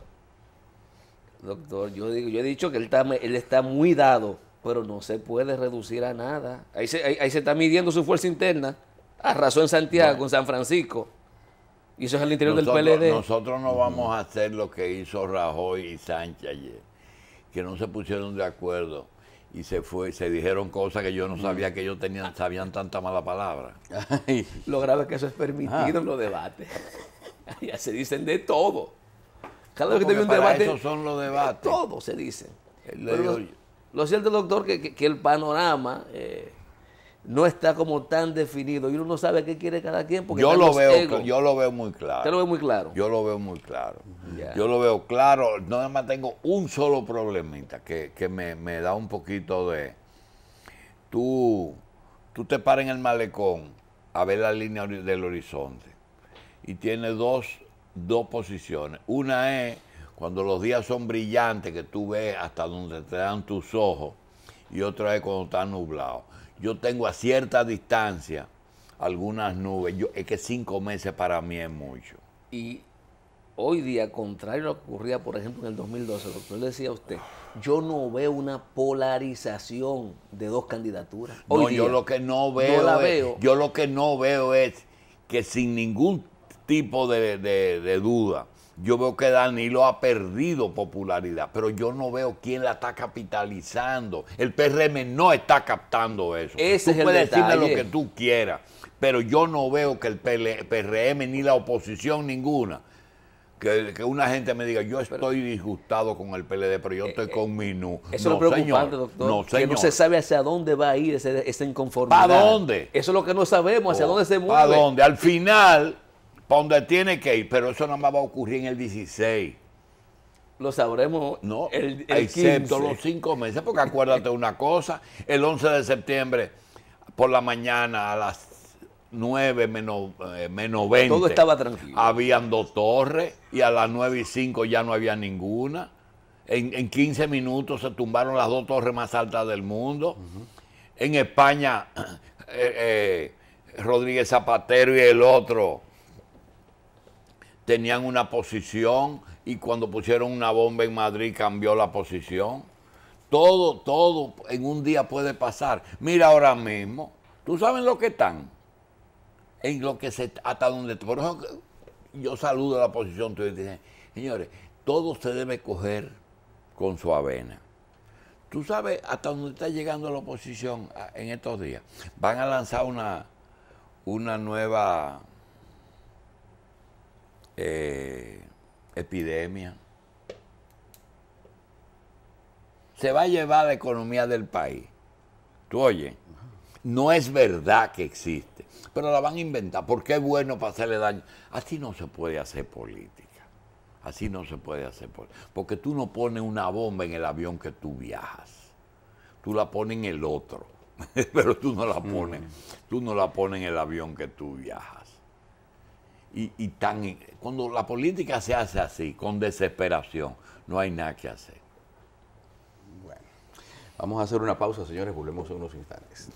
[SPEAKER 2] Doctor, yo, digo, yo he dicho que él está, él está muy dado pero no se puede reducir a nada. Ahí se, ahí, se está midiendo su fuerza interna. Arrasó en Santiago, en San Francisco. Y eso es el interior del PLD.
[SPEAKER 4] Nosotros no vamos a hacer lo que hizo Rajoy y Sánchez ayer, que no se pusieron de acuerdo y se fue, se dijeron cosas que yo no sabía que ellos tenían, sabían tanta mala palabra. *laughs*
[SPEAKER 2] lo grave es que eso es permitido ah. en los debates. *laughs* Ya se dicen de todo. Cada vez que te un debate. Eso son los debates. todo se dice lo cierto, doctor, que, el panorama eh, no está como tan definido y uno no sabe qué quiere cada quien. Porque yo, lo veo, yo lo
[SPEAKER 4] veo muy claro. Te lo veo muy claro? Yo lo veo muy claro. Yo lo veo claro. No nada más tengo un solo problemita que, me, da un poquito de... Tú, tú te paras en el malecón a ver la línea del horizonte y tiene dos, dos posiciones. Una es cuando los días son brillantes, que tú ves hasta donde te dan tus ojos, y otra vez cuando está nublado. Yo tengo a cierta distancia algunas nubes. Yo, es que cinco meses para mí es mucho.
[SPEAKER 2] Y hoy día, contrario a lo que ocurría, por ejemplo, en el 2012, doctor, decía a usted, yo no veo una polarización de dos candidaturas. no, yo lo que no veo, es,
[SPEAKER 4] yo lo que no veo es que sin ningún tipo de duda yo veo que Danilo ha perdido popularidad, pero yo no veo quién la está capitalizando. El PRM no está captando eso. Ese tú puedes lo que tú quieras, pero yo no veo que el PRM ni la oposición ninguna. Que, una gente me diga, yo estoy disgustado con el PLD, pero yo eh, estoy eh, con Minú. Eso es lo preocupante, doctor. No, señor. Que no se
[SPEAKER 2] sabe hacia dónde va a ir esa, inconformidad. ¿Para dónde?
[SPEAKER 4] Eso es lo que no sabemos, hacia oh, dónde se mueve. ¿Para dónde? Al final, para donde tiene que ir, pero eso nada más va a ocurrir en el 16. Lo sabremos no, excepto los cinco meses, porque acuérdate una cosa, el 11 de septiembre por la mañana a las 9 menos, eh, menos 20. Todo estaba tranquilo. Habían dos torres y a las 9 y 5 ya no había ninguna. En, 15 minutos se tumbaron las dos torres más altas del mundo. En España, *clears throat* eh, eh, Rodríguez Zapatero y el otro tenían una posición y cuando pusieron una bomba en Madrid cambió la posición. Todo, todo en un día puede pasar. Mira ahora mismo, tú sabes lo que están, en lo que se hasta donde. Por eso yo saludo a la posición tú y señores, todo se debe coger con su avena. Tú sabes hasta dónde está llegando la oposición ah, en estos días. Van a lanzar una, una nueva eh, epidemia. Se va a llevar la economía del país. ¿Tú oyes? No es verdad que existe, pero la van a inventar porque es bueno para hacerle daño. Así no se puede hacer política. Así no se puede hacer política. Porque tú no pones una bomba en el avión que tú viajas. Tú la pones en el otro, *laughs* pero tú no la pones. Mm. Tú no la pones en el avión que tú viajas y, tan... Cuando la política se hace así, con desesperación,
[SPEAKER 1] no hay nada que hacer. Bueno, vamos a hacer una pausa, señores, volvemos en unos instantes.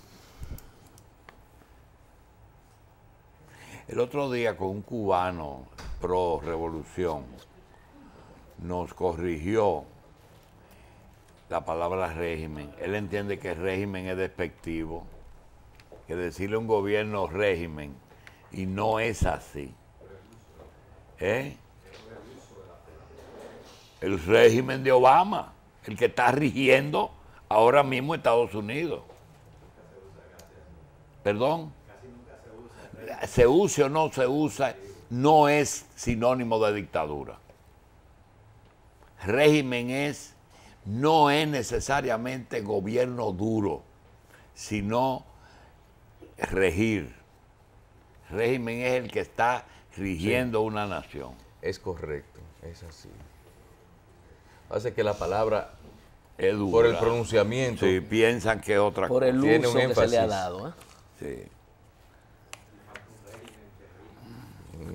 [SPEAKER 1] El otro
[SPEAKER 4] día con un cubano pro revolución nos corrigió la palabra régimen. Él entiende que régimen es despectivo, que decirle un gobierno régimen, y no es así. ¿Eh? El régimen de Obama, el que está rigiendo ahora mismo Estados Unidos. Perdón. Se use o no se usa, no es sinónimo de dictadura. Régimen es, no es necesariamente gobierno duro, sino regir. Régimen es el que
[SPEAKER 1] está rigiendo una nación. Es correcto, es así. Hace que la palabra
[SPEAKER 4] es por el pronunciamiento. Sí, piensan que otra cosa. Tiene un énfasis. se le ha dado. ¿eh? Sí.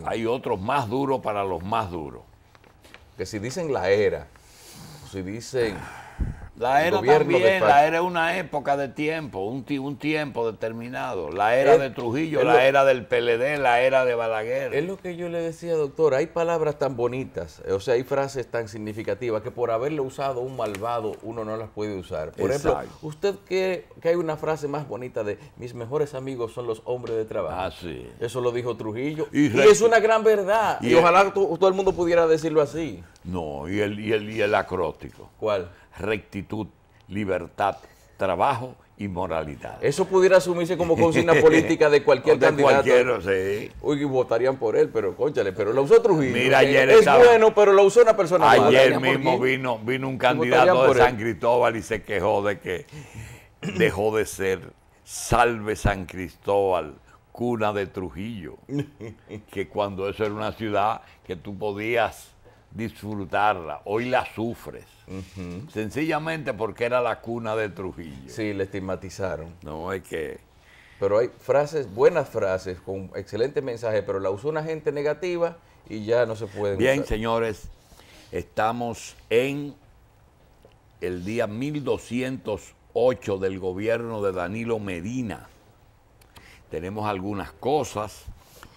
[SPEAKER 4] Hay otros más duros para los más duros. Que si dicen la era,
[SPEAKER 1] si dicen la era también, la
[SPEAKER 4] era es una época de tiempo,
[SPEAKER 1] un, un tiempo determinado. La era de Trujillo, la era del PLD, la era de Balaguer. Es lo que yo le decía, doctor, hay palabras tan bonitas, eh, o sea, hay frases tan significativas que por haberle usado un malvado uno no las puede usar. Por ejemplo, usted que, que hay una frase más bonita de mis mejores amigos son los hombres de trabajo. Ah, sí. Eso lo dijo Trujillo. Y, es una gran verdad. Y, ojalá todo, el mundo pudiera decirlo así. No, y el, y el, y
[SPEAKER 4] el acrótico. ¿Cuál? rectitud, libertad, trabajo y
[SPEAKER 1] moralidad. Eso pudiera asumirse como consigna política de cualquier *laughs* candidato. Sí. Uy, votarían por él, pero cónchale, pero lo usó Trujillo. Mira, ayer es bueno, pero lo usó una persona Ayer mismo
[SPEAKER 4] vino, vino un candidato de San Cristóbal y se quejó de que dejó de ser Salve San Cristóbal, cuna de Trujillo. *laughs* que cuando eso era una ciudad que tú podías disfrutarla. Hoy la
[SPEAKER 1] sufres. Sencillamente porque era la cuna de Trujillo. Sí, le estigmatizaron. No, hay que. Pero hay frases, buenas frases, con excelente mensaje, pero la usó una gente negativa y ya no se puede. Bien, señores, estamos
[SPEAKER 4] en el día 1208 del gobierno de Danilo Medina. Tenemos algunas cosas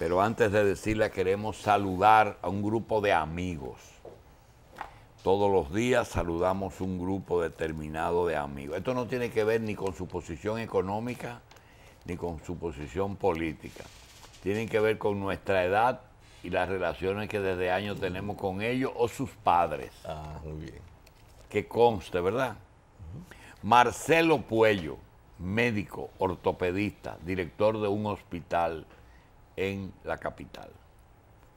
[SPEAKER 4] pero antes de decirle, queremos saludar a un grupo de amigos. Todos los días saludamos un grupo determinado de amigos. Esto no tiene que ver ni con su posición económica ni con su posición política. Tienen que ver con nuestra edad y las relaciones que desde años tenemos con ellos o sus padres. Ah, muy bien. Que conste, ¿verdad? Marcelo Puello, médico, ortopedista, director de un hospital en la capital.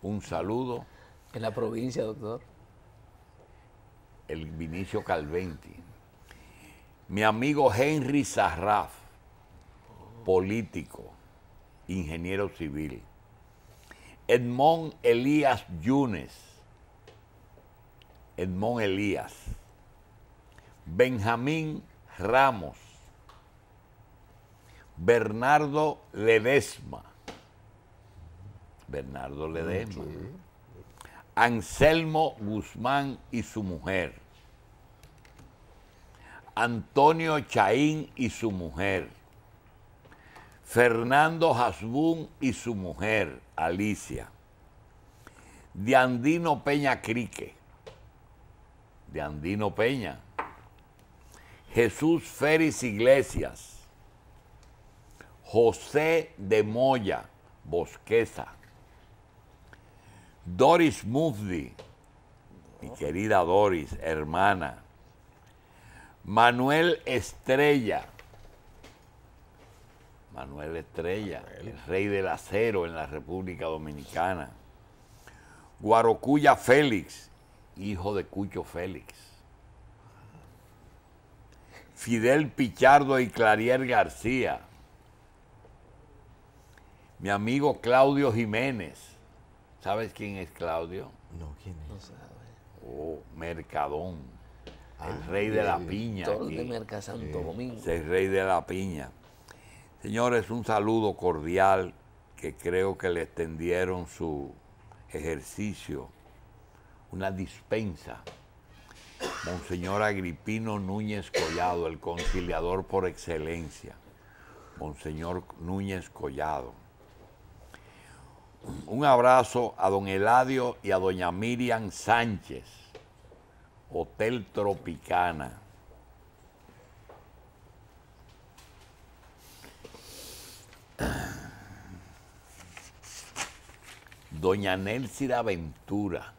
[SPEAKER 4] Un saludo.
[SPEAKER 2] En la provincia, doctor.
[SPEAKER 4] El Vinicio Calventi. Mi amigo Henry Sarraf, político, ingeniero civil. Edmond Elías Yunes. Edmond Elías. Benjamín Ramos. Bernardo Ledesma. Bernardo Ledesma. Anselmo Guzmán y su mujer. Antonio Chaín y su mujer. Fernando Hasbún y su mujer, Alicia. Diandino Peña Crique. Diandino Peña. Jesús Félix Iglesias. José de Moya, Bosquesa. Doris Mufdi, mi querida Doris, hermana. Manuel Estrella. Manuel Estrella, el rey del acero en la República Dominicana. Guarocuya Félix, hijo de Cucho Félix. Fidel Pichardo y Clarier García. Mi amigo Claudio Jiménez ¿Sabes quién es Claudio? No, ¿quién es? No sabe. Oh, Mercadón. Ah, el rey de la piña. de El rey de la piña. Señores, un saludo cordial que creo que le extendieron su ejercicio, una dispensa. Monseñor Agripino Núñez Collado, el conciliador por excelencia. Monseñor Núñez Collado un abrazo a don Eladio y a doña Miriam Sánchez, Hotel Tropicana. Doña Nelsira Ventura.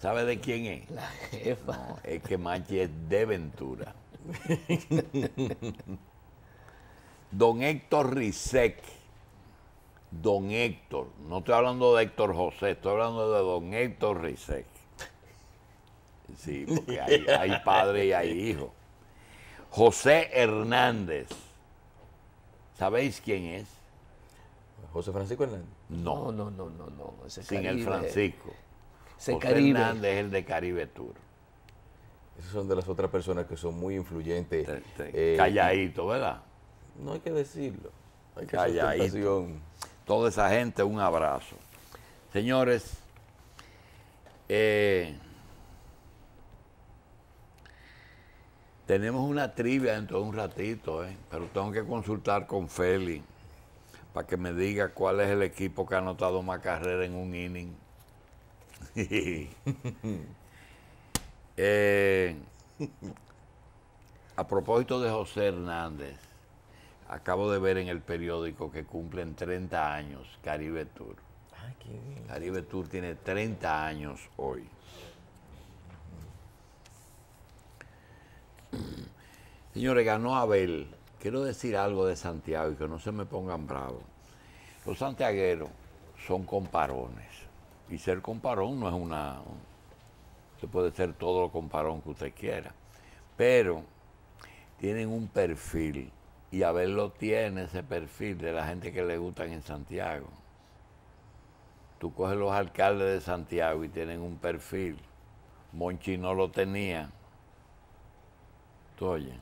[SPEAKER 4] ¿Sabe de quién es? La jefa. es que Machi es de Ventura. *laughs* Don Héctor Rizek don Héctor, no estoy hablando de Héctor José, estoy hablando de don Héctor Rizek. Sí, porque hay, padre y hay hijo. José Hernández. ¿Sabéis quién es? José Francisco Hernández. No, no, no, no, no. Sin el Francisco. José Hernández
[SPEAKER 1] es el de Caribe Tour. Esas son de las otras personas que son muy influyentes. Eh, calladito, ¿verdad? No hay que decirlo. Hay que calladito toda esa gente
[SPEAKER 4] un abrazo. Señores, eh, tenemos una trivia dentro de un ratito, eh, pero tengo que consultar con Feli para que me diga cuál es el equipo que ha anotado más carrera en un inning.
[SPEAKER 3] *laughs*
[SPEAKER 4] Eh, a propósito de José Hernández, Acabo de ver en el periódico que cumplen 30 años Caribe Tour. Caribe Tour tiene 30 años hoy. *clears throat* Señores, ganó Abel. Quiero decir algo de Santiago y que no se me pongan bravos. Los santiagueros son comparones. Y ser comparón no es una. Se puede ser todo lo comparón que usted quiera. Pero tienen un perfil y lo tiene ese perfil de la gente que le gustan en Santiago. Tú coges los alcaldes de Santiago y tienen un perfil. Monchi no lo tenía. ¿Tú oyes?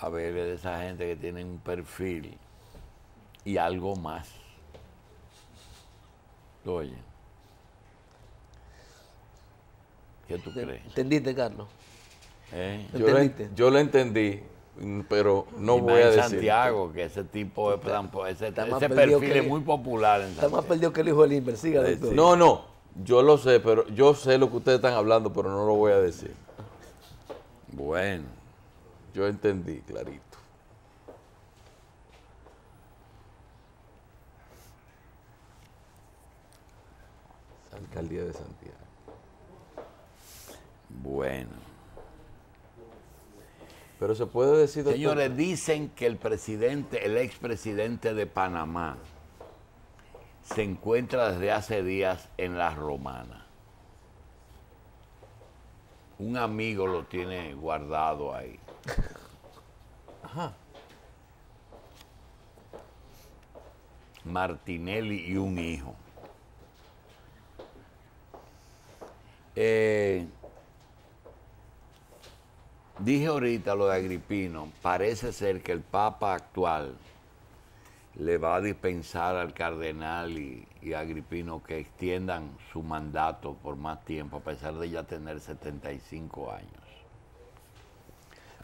[SPEAKER 4] a ver de esa gente que tiene un perfil y algo más. ¿Tú oyes?
[SPEAKER 1] ¿Qué tú crees?
[SPEAKER 2] ¿Entendiste, Carlos?
[SPEAKER 1] Eh, yo, lo, entendí, pero no voy a decir. Santiago, que ese tipo de pues, ese, perfil es muy popular. En está más
[SPEAKER 2] perdido que el hijo del Inversiga, eh, No,
[SPEAKER 1] no, yo lo sé, pero yo sé lo que ustedes están hablando, pero no lo voy a decir. Bueno, yo entendí, clarito. Alcaldía de Santiago.
[SPEAKER 4] Bueno. Pero se
[SPEAKER 1] puede decir... Señores,
[SPEAKER 4] dicen que el presidente, el expresidente de Panamá, se encuentra desde hace días en La Romana. Un amigo lo tiene guardado ahí. Ajá. Martinelli y un hijo. Eh, Dije ahorita lo de Agripino, parece ser que el Papa actual le va a dispensar al cardenal y, y Agripino que extiendan su mandato por más tiempo, a pesar de ya tener 75 años.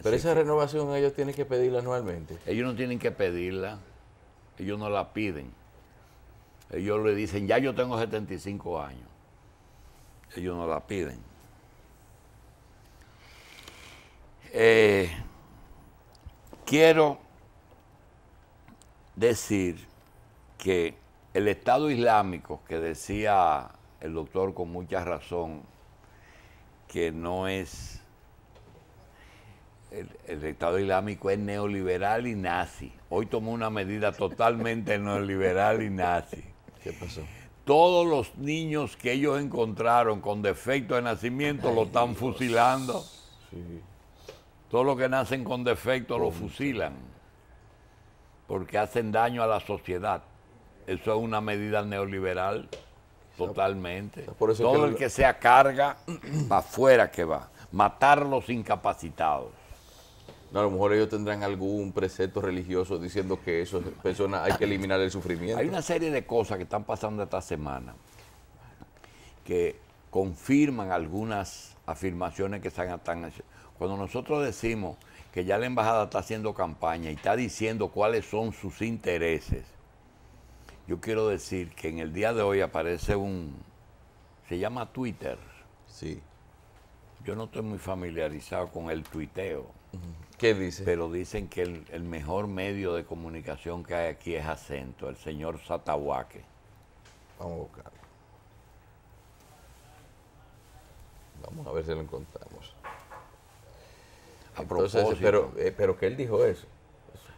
[SPEAKER 4] Pero esa renovación ellos tienen que pedirla anualmente. Ellos no tienen que pedirla, ellos no la piden. Ellos le dicen, ya yo tengo 75 años. Ellos no la piden. Eh, quiero decir que el Estado Islámico, que decía el doctor con mucha razón, que no es, el, Estado Islámico es neoliberal y nazi. Hoy tomó una medida totalmente *laughs* neoliberal y nazi. ¿Qué pasó? Todos los niños que ellos encontraron con defecto de nacimiento lo están fusilando. Sí. Todos los que nacen con defecto lo fusilan porque hacen daño a la sociedad. Eso es una medida neoliberal totalmente. Todo el que
[SPEAKER 1] sea carga, *clears throat* va afuera que va. Matar los incapacitados. a lo mejor ellos tendrán algún precepto religioso diciendo que esas personas hay que eliminar el sufrimiento. Hay una serie de cosas que están pasando esta semana
[SPEAKER 4] que confirman algunas afirmaciones que están han, están, cuando nosotros decimos que ya la embajada está haciendo campaña y está diciendo cuáles son sus intereses, yo quiero decir que en el día de hoy aparece un, se llama Twitter. Sí. Yo no estoy muy familiarizado con el tuiteo. ¿Qué dice? Pero dicen que el, mejor medio de comunicación que hay aquí es acento, el señor Satahuaque.
[SPEAKER 1] Vamos a buscarlo. Vamos a ver si lo encontramos. A propósito. Eh, pero, que él dijo eso.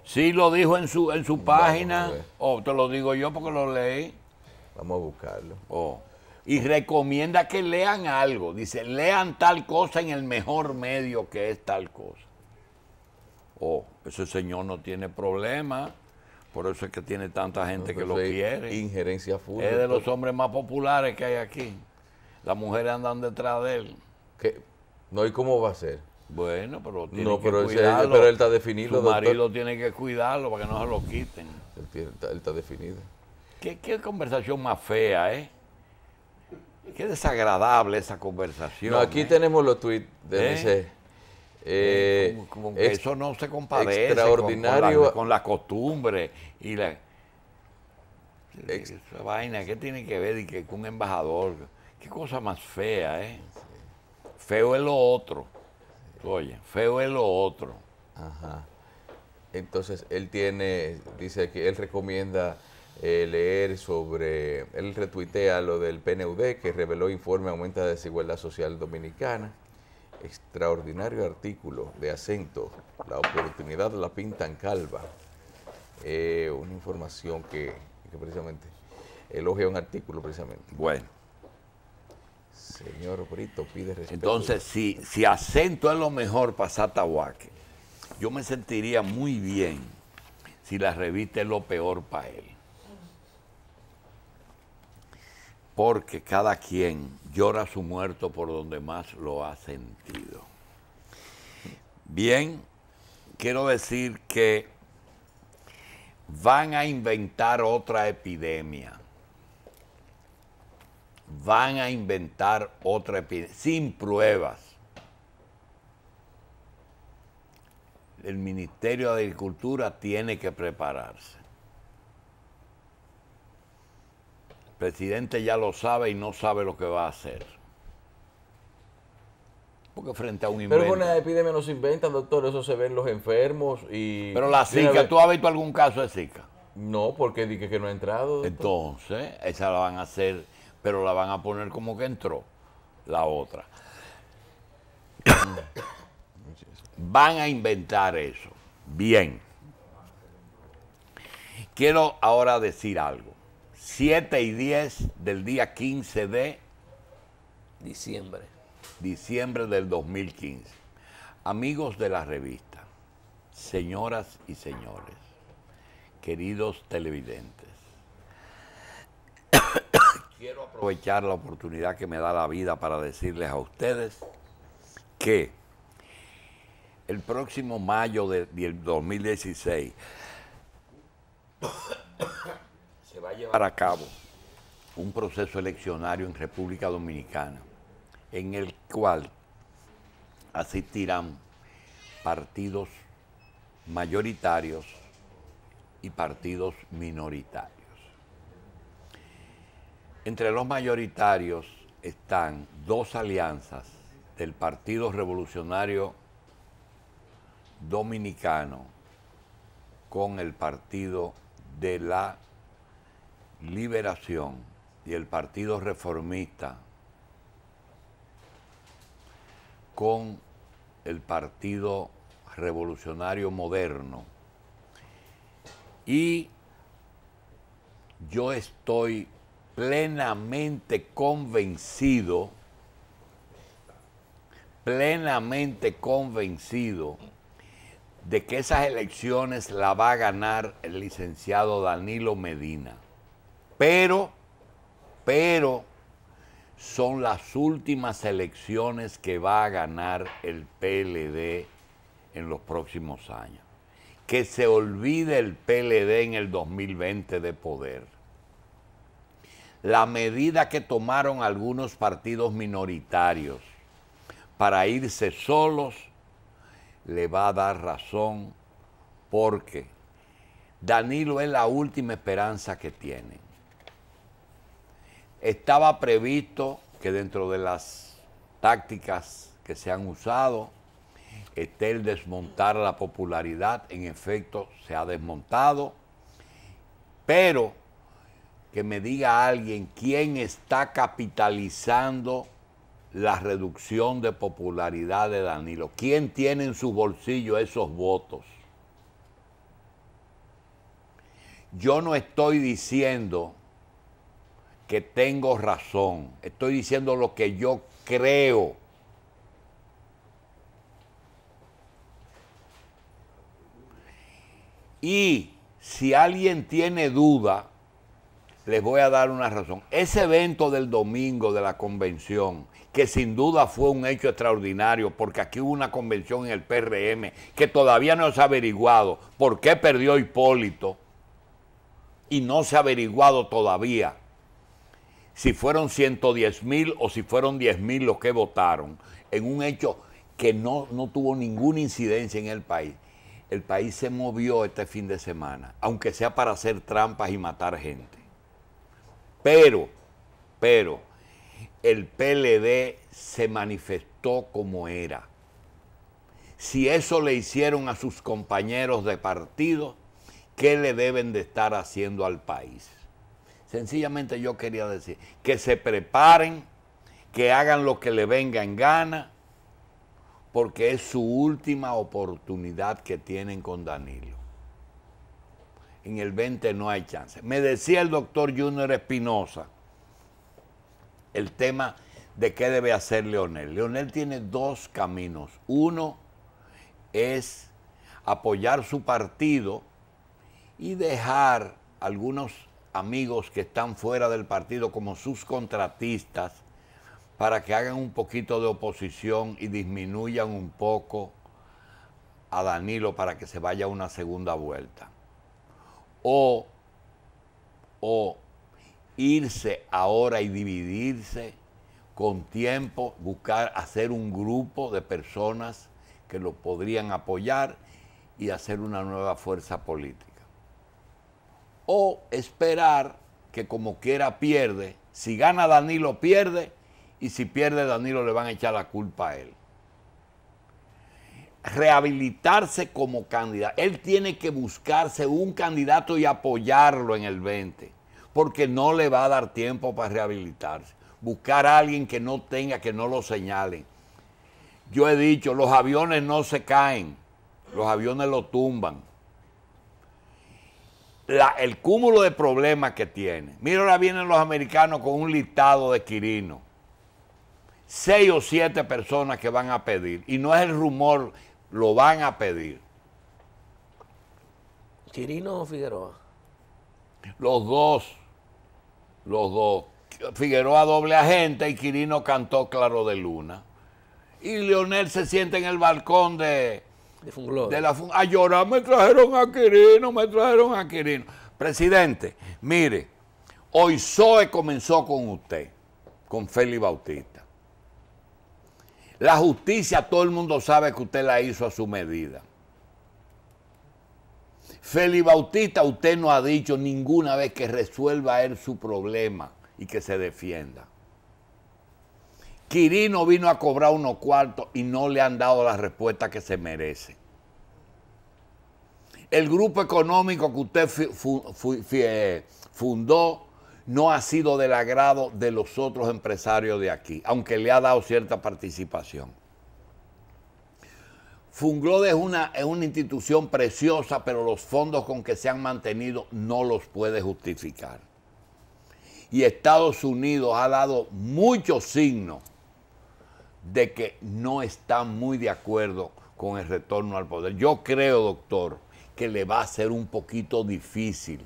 [SPEAKER 1] Sí lo dijo en su, en su página,
[SPEAKER 4] o te lo digo yo porque lo leí. Vamos a buscarlo. Oh. Y recomienda que lean algo. Dice, lean tal cosa en el mejor medio que es tal cosa. Oh, ese señor no tiene problema. Por eso es que
[SPEAKER 1] tiene tanta gente que lo quiere. Injerencia full. Es de los
[SPEAKER 4] hombres más populares que hay aquí. Las mujeres andan detrás de él. ¿Qué? No, ¿y cómo va a ser? Bueno, pero tiene él está definido. Su marido tiene que cuidarlo para que no se lo quiten. Él,
[SPEAKER 1] está, definido.
[SPEAKER 4] ¿Qué, conversación más fea, ¿eh? Qué desagradable esa conversación. aquí ¿eh? tenemos los tweets de ¿Eh? Eh, eso no se compadece extraordinario, con, la, costumbre y la vaina. ¿Qué tiene que ver y que, con un embajador? Qué
[SPEAKER 1] cosa más fea, ¿eh? Feo es lo otro. Oye, feo es lo otro. Ajá. Entonces, él tiene, dice que él recomienda eh, leer sobre, él retuitea lo del PNUD que reveló informe aumenta la desigualdad social dominicana. Extraordinario artículo de acento, la oportunidad la pintan calva. Eh, una información que, que precisamente elogia un artículo precisamente. Bueno. Señor Brito, pide respeto. Entonces,
[SPEAKER 4] si, si
[SPEAKER 1] acento es lo mejor para
[SPEAKER 4] Satahuaque, yo me sentiría muy bien si la revista es lo peor para él. Porque cada quien llora su muerto por donde más lo ha sentido. Bien, quiero decir que van a inventar otra epidemia van a inventar otra epidemia sin pruebas. El Ministerio de Agricultura tiene que prepararse. El presidente ya lo sabe y no sabe lo que va a hacer. Porque frente a un invento. Pero
[SPEAKER 1] una epidemia no se inventan, doctor, eso se ven los enfermos y. Pero la Zika, ¿tú
[SPEAKER 4] has visto algún caso de Zika? No, porque dije que no ha entrado. Entonces, esa la van a hacer pero la van a poner como que entró la otra. *coughs* van a inventar eso. Bien. Quiero ahora decir algo. 7 y 10 del día 15 de
[SPEAKER 2] diciembre.
[SPEAKER 4] Diciembre del 2015. Amigos de la revista, señoras y señores, queridos televidentes. Quiero aprovechar la oportunidad que me da la vida para decirles a ustedes que el próximo mayo del de 2016 *coughs* se va a llevar a cabo un proceso eleccionario en República Dominicana, en el cual asistirán partidos mayoritarios y partidos minoritarios. Entre los mayoritarios están dos alianzas del Partido Revolucionario Dominicano con el Partido de la Liberación y el Partido Reformista con el Partido Revolucionario Moderno. Y yo estoy plenamente convencido, plenamente convencido de que esas elecciones la va a ganar el licenciado Danilo Medina. Pero, pero, son las últimas elecciones que va a ganar el PLD en los próximos años. Que se olvide el PLD en el 2020 de poder la medida que tomaron algunos partidos minoritarios para irse solos le va a dar razón porque Danilo es la última esperanza que tienen. Estaba previsto que dentro de las tácticas que se han usado esté el desmontar la popularidad, en efecto se ha desmontado, pero que me diga alguien quién está capitalizando la reducción de popularidad de Danilo. ¿Quién tiene en su bolsillo esos votos? Yo no estoy diciendo que tengo razón, estoy diciendo lo que yo creo. Y si alguien tiene duda, les voy a dar una razón. Ese evento del domingo de la convención, que sin duda fue un hecho extraordinario, porque aquí hubo una convención en el PRM que todavía no se ha averiguado por qué perdió Hipólito y no se ha averiguado todavía si fueron 110 mil o si fueron 10 mil los que votaron, en un hecho que no, no tuvo ninguna incidencia en el país. El país se movió este fin de semana, aunque sea para hacer trampas y matar gente. Pero, pero, el PLD se manifestó como era. Si eso le hicieron a sus compañeros de partido, ¿qué le deben de estar haciendo al país? Sencillamente yo quería decir, que se preparen, que hagan lo que le venga en gana, porque es su última oportunidad que tienen con Danilo en el 20 no hay chance. Me decía el doctor Junior Espinosa el tema de qué debe hacer Leonel. Leonel tiene dos caminos. Uno es apoyar su partido y dejar algunos amigos que están fuera del partido como sus contratistas para que hagan un poquito de oposición y disminuyan un poco a Danilo para que se vaya a una segunda vuelta o, irse ahora y dividirse con tiempo, buscar hacer un grupo de personas que lo podrían apoyar y hacer una nueva fuerza política. O esperar que como quiera pierde, si gana Danilo pierde y si pierde Danilo le van a echar la culpa a él rehabilitarse como candidato. Él tiene que buscarse un candidato y apoyarlo en el 20, porque no le va a dar tiempo para rehabilitarse. Buscar a alguien que no tenga, que no lo señale. Yo he dicho, los aviones no se caen, los aviones lo tumban. el cúmulo de problemas que tiene. Mira, ahora vienen los americanos con un listado de Quirino. Seis o siete personas que van a pedir. Y no es el rumor lo van a pedir. ¿Quirino o Figueroa? Los dos, los dos. Figueroa doble agente y Quirino cantó Claro de Luna. Y Leonel se siente en el balcón de, de, la A ah, llorar, me trajeron a Quirino, me trajeron a Quirino. Presidente, mire, hoy Zoe comenzó con usted, con Félix Bautista. La justicia todo el mundo sabe que usted la hizo a su medida. Feli Bautista, usted no ha dicho ninguna vez que resuelva él su problema y que se defienda. Quirino vino a cobrar unos cuartos y no le han dado la respuesta que se merece. El grupo económico que usted fundó no ha sido del agrado de los otros empresarios de aquí, aunque le ha dado cierta participación. Funglode es una, es una institución preciosa, pero los fondos con que se han mantenido no los puede justificar. Y Estados Unidos ha dado muchos signos de que no está muy de acuerdo con el retorno al poder. Yo creo, doctor, que le va a ser un poquito difícil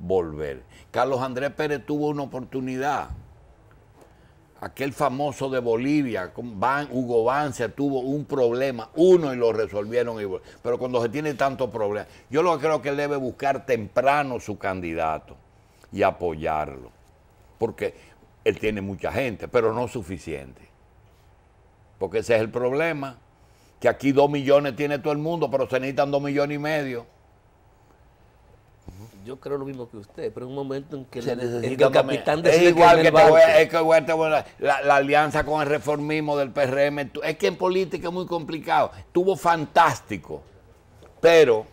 [SPEAKER 4] volver. Carlos Andrés Pérez tuvo una oportunidad. Aquel famoso de Bolivia, Van, Hugo Banzer, tuvo un problema, uno y lo resolvieron. pero cuando se tiene tantos problemas, yo lo que creo que él debe buscar temprano su candidato y apoyarlo. Porque él tiene mucha gente, pero no suficiente. Porque ese es el problema, que aquí dos millones tiene todo el mundo, pero se necesitan dos millones y medio
[SPEAKER 2] yo creo lo mismo que usted, pero en un momento en que, el, capitán de Es igual que, es
[SPEAKER 4] la, alianza con el reformismo del PRM. Es que en política es muy complicado. Tuvo fantástico, pero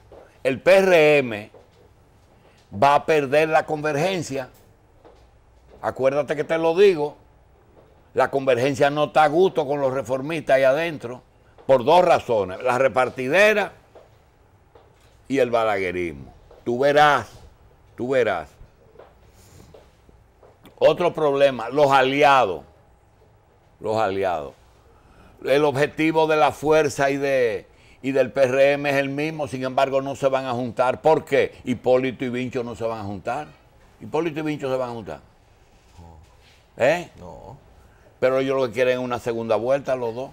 [SPEAKER 4] el PRM va a perder la convergencia. Acuérdate que te lo digo. La convergencia no está a gusto con los reformistas ahí adentro por dos razones. La repartidera y el balaguerismo. Tú verás Tú verás. Otro problema, los aliados. Los aliados. El objetivo de la fuerza y, de, y del PRM es el mismo, sin embargo no se van a juntar. ¿Por qué? Hipólito y Vincho no se van a juntar. Hipólito y Vincho se van a juntar. ¿Eh? No. Pero ellos lo que quieren es una segunda vuelta, los dos.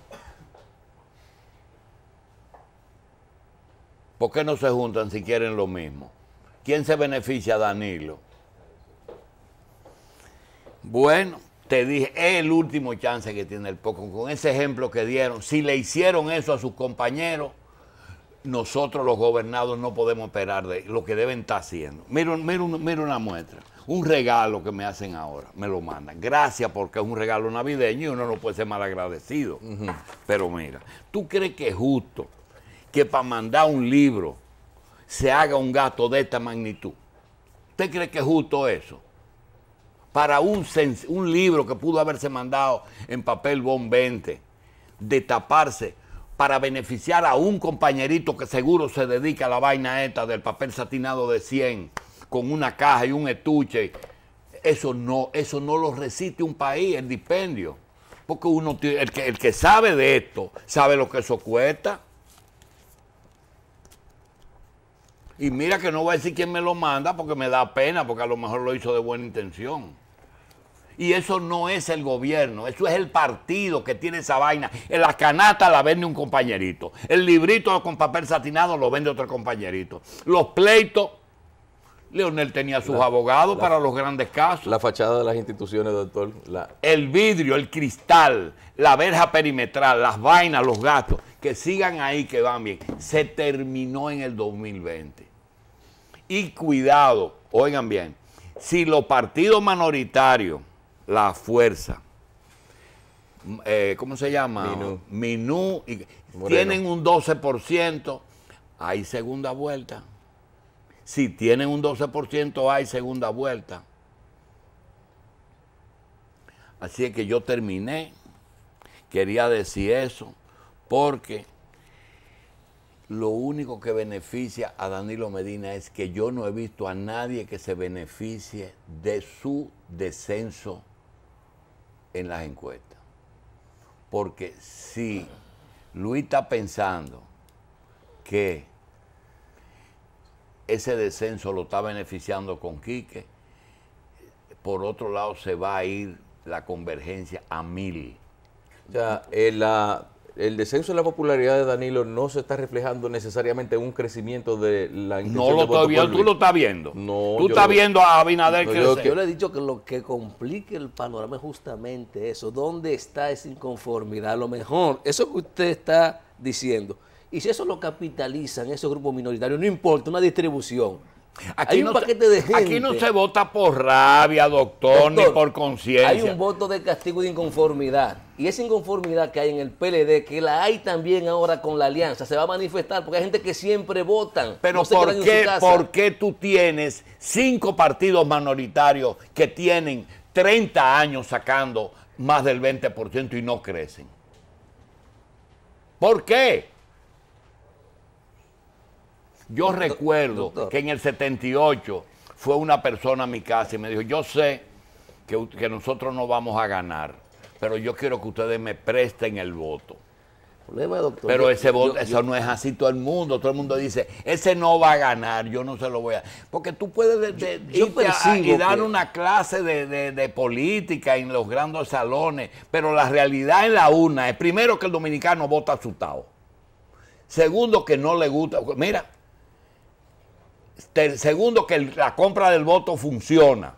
[SPEAKER 4] ¿Por qué no se juntan si quieren lo mismo? ¿Quién se beneficia, Danilo? Bueno, te dije, es el último chance que tiene el POCO. Con ese ejemplo que dieron, si le hicieron eso a sus compañeros, nosotros los gobernados no podemos esperar de lo que deben estar haciendo. Mira, una muestra, un regalo que me hacen ahora, me lo mandan. Gracias porque es un regalo navideño y uno no puede ser mal agradecido. Pero mira, ¿tú crees que es justo que para mandar un libro se haga un gasto de esta magnitud. ¿Usted cree que es justo eso? Para un, un libro que pudo haberse mandado en papel bombente, de taparse para beneficiar a un compañerito que seguro se dedica a la vaina esta del papel satinado de 100 con una caja y un estuche. Eso no, eso no lo resiste un país, el dispendio. Porque uno el que sabe de esto, sabe lo que eso cuesta. Y mira que no voy a decir quién me lo manda porque me da pena, porque a lo mejor lo hizo de buena intención. Y eso no es el gobierno, eso es el partido que tiene esa vaina. En la canata la vende un compañerito. El librito con papel satinado lo vende otro compañerito. Los pleitos, Leonel tenía sus abogados para los grandes casos. La fachada de las instituciones, doctor. El vidrio, el cristal, la verja perimetral, las vainas, los gatos que sigan ahí, que van bien. Se terminó en el 2020. Y cuidado, oigan bien, si los partidos minoritarios, la fuerza, eh, ¿cómo se llama? Minú. tienen un 12%, hay segunda vuelta. Si tienen un 12%, hay segunda vuelta. Así es que yo terminé. Quería decir eso porque lo único que beneficia a Danilo Medina es que yo no he visto a nadie que se beneficie de su descenso en las encuestas. Porque si Luis está pensando que ese descenso lo está beneficiando
[SPEAKER 1] con Quique, por otro lado se va a ir la convergencia a mil. O sea, eh, la, el descenso de la popularidad de Danilo no se está reflejando necesariamente en un crecimiento de la No lo estoy viendo, tú lo estás viendo. No, tú estás viendo
[SPEAKER 2] a Abinader crecer. Yo, le he dicho que lo que complique el panorama es justamente eso. ¿Dónde está esa inconformidad? A lo mejor, eso que usted está diciendo. Y si eso lo capitalizan esos grupos minoritarios, no importa, una distribución. Aquí, hay un no paquete de gente. aquí no se
[SPEAKER 4] vota por rabia, doctor, doctor ni por conciencia. Hay un
[SPEAKER 2] voto de castigo de inconformidad. Y esa inconformidad que hay en el PLD, que la hay también ahora con la alianza, se va a manifestar porque hay gente que siempre votan. Pero ¿por,
[SPEAKER 4] qué, tú tienes cinco partidos minoritarios que tienen 30 años sacando más del 20% y no crecen? ¿Por qué? Yo recuerdo que en el 78 fue una persona a mi casa y me dijo, yo sé que nosotros no vamos a ganar pero yo quiero que ustedes me presten el voto.
[SPEAKER 2] Pero ese eso no es así
[SPEAKER 4] todo el mundo. Todo el mundo dice, ese no va a ganar, yo no se lo voy a. Porque tú puedes a, y dar una clase de, política en los grandes salones, pero la realidad es la una es primero que el dominicano vota asustado. Segundo, que no le gusta. Mira, segundo, que la compra del voto funciona.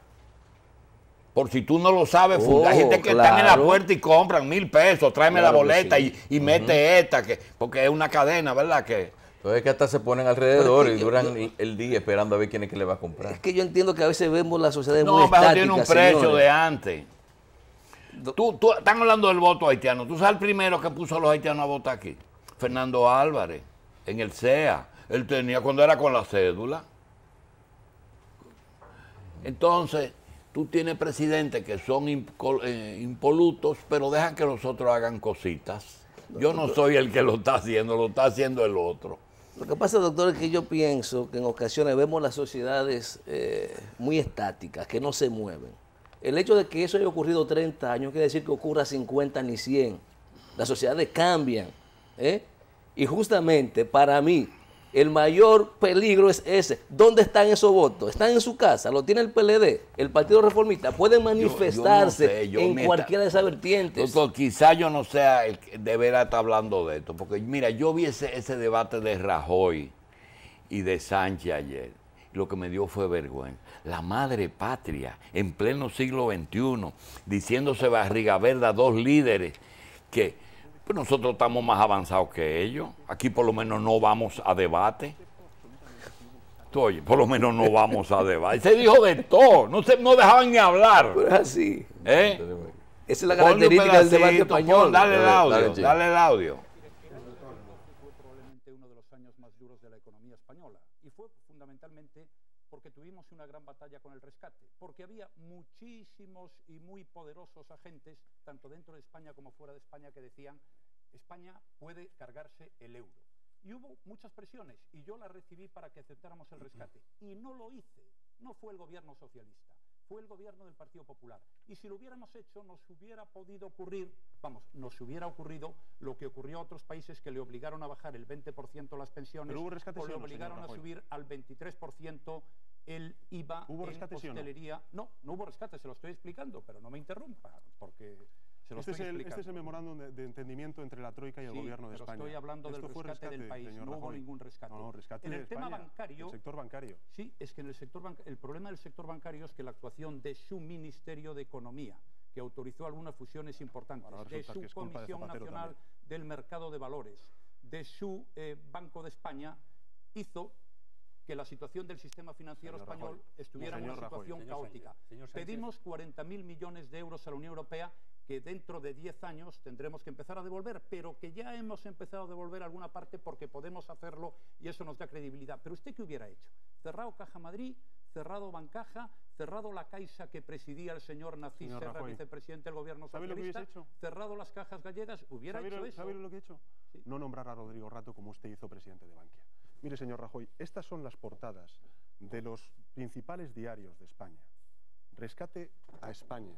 [SPEAKER 4] Por si tú no lo sabes, hay oh, gente que está en la puerta y compran mil pesos, tráeme la boleta y, mete esta, que, porque es una cadena, ¿verdad?
[SPEAKER 1] Que, entonces que hasta se ponen alrededor y duran el día esperando a ver quién es que le va a comprar. Es
[SPEAKER 2] que yo entiendo que a veces vemos la sociedad no, muy tiene un
[SPEAKER 1] precio de antes. Tú, tú,
[SPEAKER 4] están hablando del voto haitiano. ¿Tú sabes el primero que puso a los haitianos a votar aquí? Fernando Álvarez, en el CEA. Él tenía cuando era con la cédula. Entonces, tú tienes presidentes que son eh, impolutos, pero dejan que los otros hagan cositas. Yo no soy el que lo está haciendo, lo está haciendo el
[SPEAKER 2] otro. Lo que pasa, doctor, es que yo pienso que en ocasiones vemos las sociedades eh, muy estáticas, que no se mueven. El hecho de que eso haya ocurrido 30 años quiere decir que ocurra 50 ni 100. Las sociedades cambian. ¿eh? Y justamente para mí, el mayor peligro es ese. ¿Dónde están esos votos? ¿Están en su casa? ¿Lo tiene el PLD? ¿El Partido Reformista? Pueden manifestarse en cualquiera de esas vertientes.
[SPEAKER 4] quizá yo no sea el que deberá estar hablando de esto, porque mira, yo vi ese, ese debate de Rajoy y de Sánchez ayer. Lo que me dio fue vergüenza. La madre patria, en pleno siglo XXI, diciéndose barriga verde a dos líderes que pues nosotros estamos más avanzados que ellos. Aquí por lo menos no vamos a debate. por lo menos no vamos a debate. Se dijo de todo, no, se, no dejaban ni hablar. así.
[SPEAKER 2] ¿Eh? Esa es la característica
[SPEAKER 4] del debate español. dale el audio, dale el audio.
[SPEAKER 3] gran batalla con el rescate, porque había muchísimos y muy poderosos agentes, tanto dentro de España como fuera de España, que decían, España puede cargarse el euro. Y hubo muchas presiones, y yo las recibí para que aceptáramos el rescate, y no lo hice, no fue el gobierno socialista, fue el gobierno del Partido Popular. Y si lo hubiéramos hecho, nos hubiera podido ocurrir, vamos, nos hubiera ocurrido lo que ocurrió a otros países que le obligaron a bajar el 20% las pensiones o le obligaron a subir al 23% el IVA en hostelería. no? no? hubo rescate, se lo estoy explicando, pero no me interrumpa, porque este es el, Este es el memorándum de, entendimiento entre la Troika y el Gobierno de España. estoy hablando del rescate, del país, no hubo ningún rescate. en el tema bancario... El sector bancario. Sí, es que en el, sector el problema del sector bancario es que la actuación de su Ministerio de Economía, que autorizó algunas fusiones importantes, de su Comisión Nacional del Mercado de Valores, de su eh, Banco de España, hizo que la situación del sistema financiero español estuviera en una situación caótica. Pedimos 40.000 millones de euros a la Unión Europea que dentro de 10 años tendremos que empezar a devolver, pero que ya hemos empezado a devolver alguna parte porque podemos hacerlo y eso nos da credibilidad. Pero usted qué hubiera hecho? Cerrado Caja Madrid, cerrado Bancaja, cerrado la Caixa que presidía el señor Nacís Serra, vicepresidente del gobierno socialista, hecho? cerrado las cajas gallegas, hubiera hecho eso. lo que he hecho? No nombrar a Rodrigo Rato como usted hizo presidente de Bankia. Mire, señor Rajoy, estas son las portadas de los principales diarios de España. Rescate a España.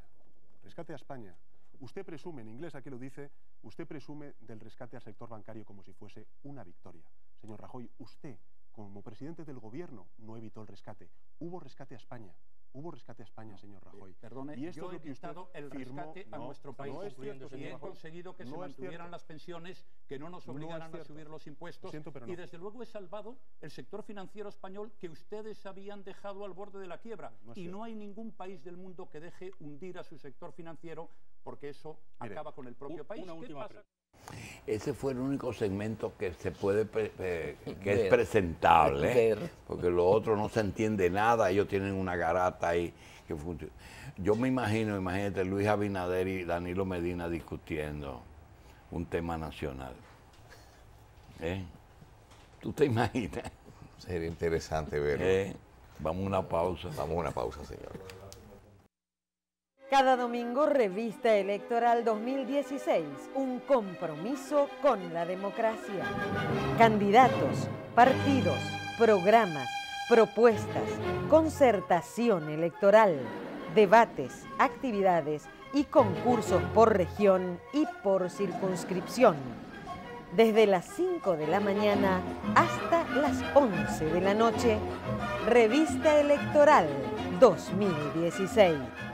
[SPEAKER 3] Rescate a España. Usted presume, en inglés aquí lo dice, usted presume del rescate al sector bancario como si fuese una victoria. Señor Rajoy, usted, como presidente del gobierno, no evitó el rescate. Hubo rescate a España. Hubo rescate a España, señor Rajoy. Eh, perdone, y esto yo que el rescate a nuestro país, no y he conseguido que se mantuvieran las pensiones, que no nos obligaran a subir los impuestos, y desde luego he salvado el sector financiero español que ustedes habían dejado al borde de la quiebra. y no hay ningún país del mundo que deje hundir a su sector financiero, porque eso acaba con el propio país. Una última
[SPEAKER 4] ese fue el único segmento que se puede que es presentable, porque lo otro no se entiende nada, ellos tienen una garata ahí que Yo me imagino, imagínate Luis Abinader y Danilo Medina discutiendo un tema nacional. ¿Eh? ¿Tú te imaginas? Sería interesante verlo. ¿Eh? Vamos a una pausa. Vamos a una
[SPEAKER 1] pausa, señor.
[SPEAKER 4] Cada domingo revista electoral
[SPEAKER 2] 2016, un compromiso con la democracia. Candidatos, partidos, programas, propuestas, concertación electoral, debates, actividades y concursos por región y por circunscripción. Desde las 5 de la mañana hasta las 11 de la noche, Revista Electoral 2016.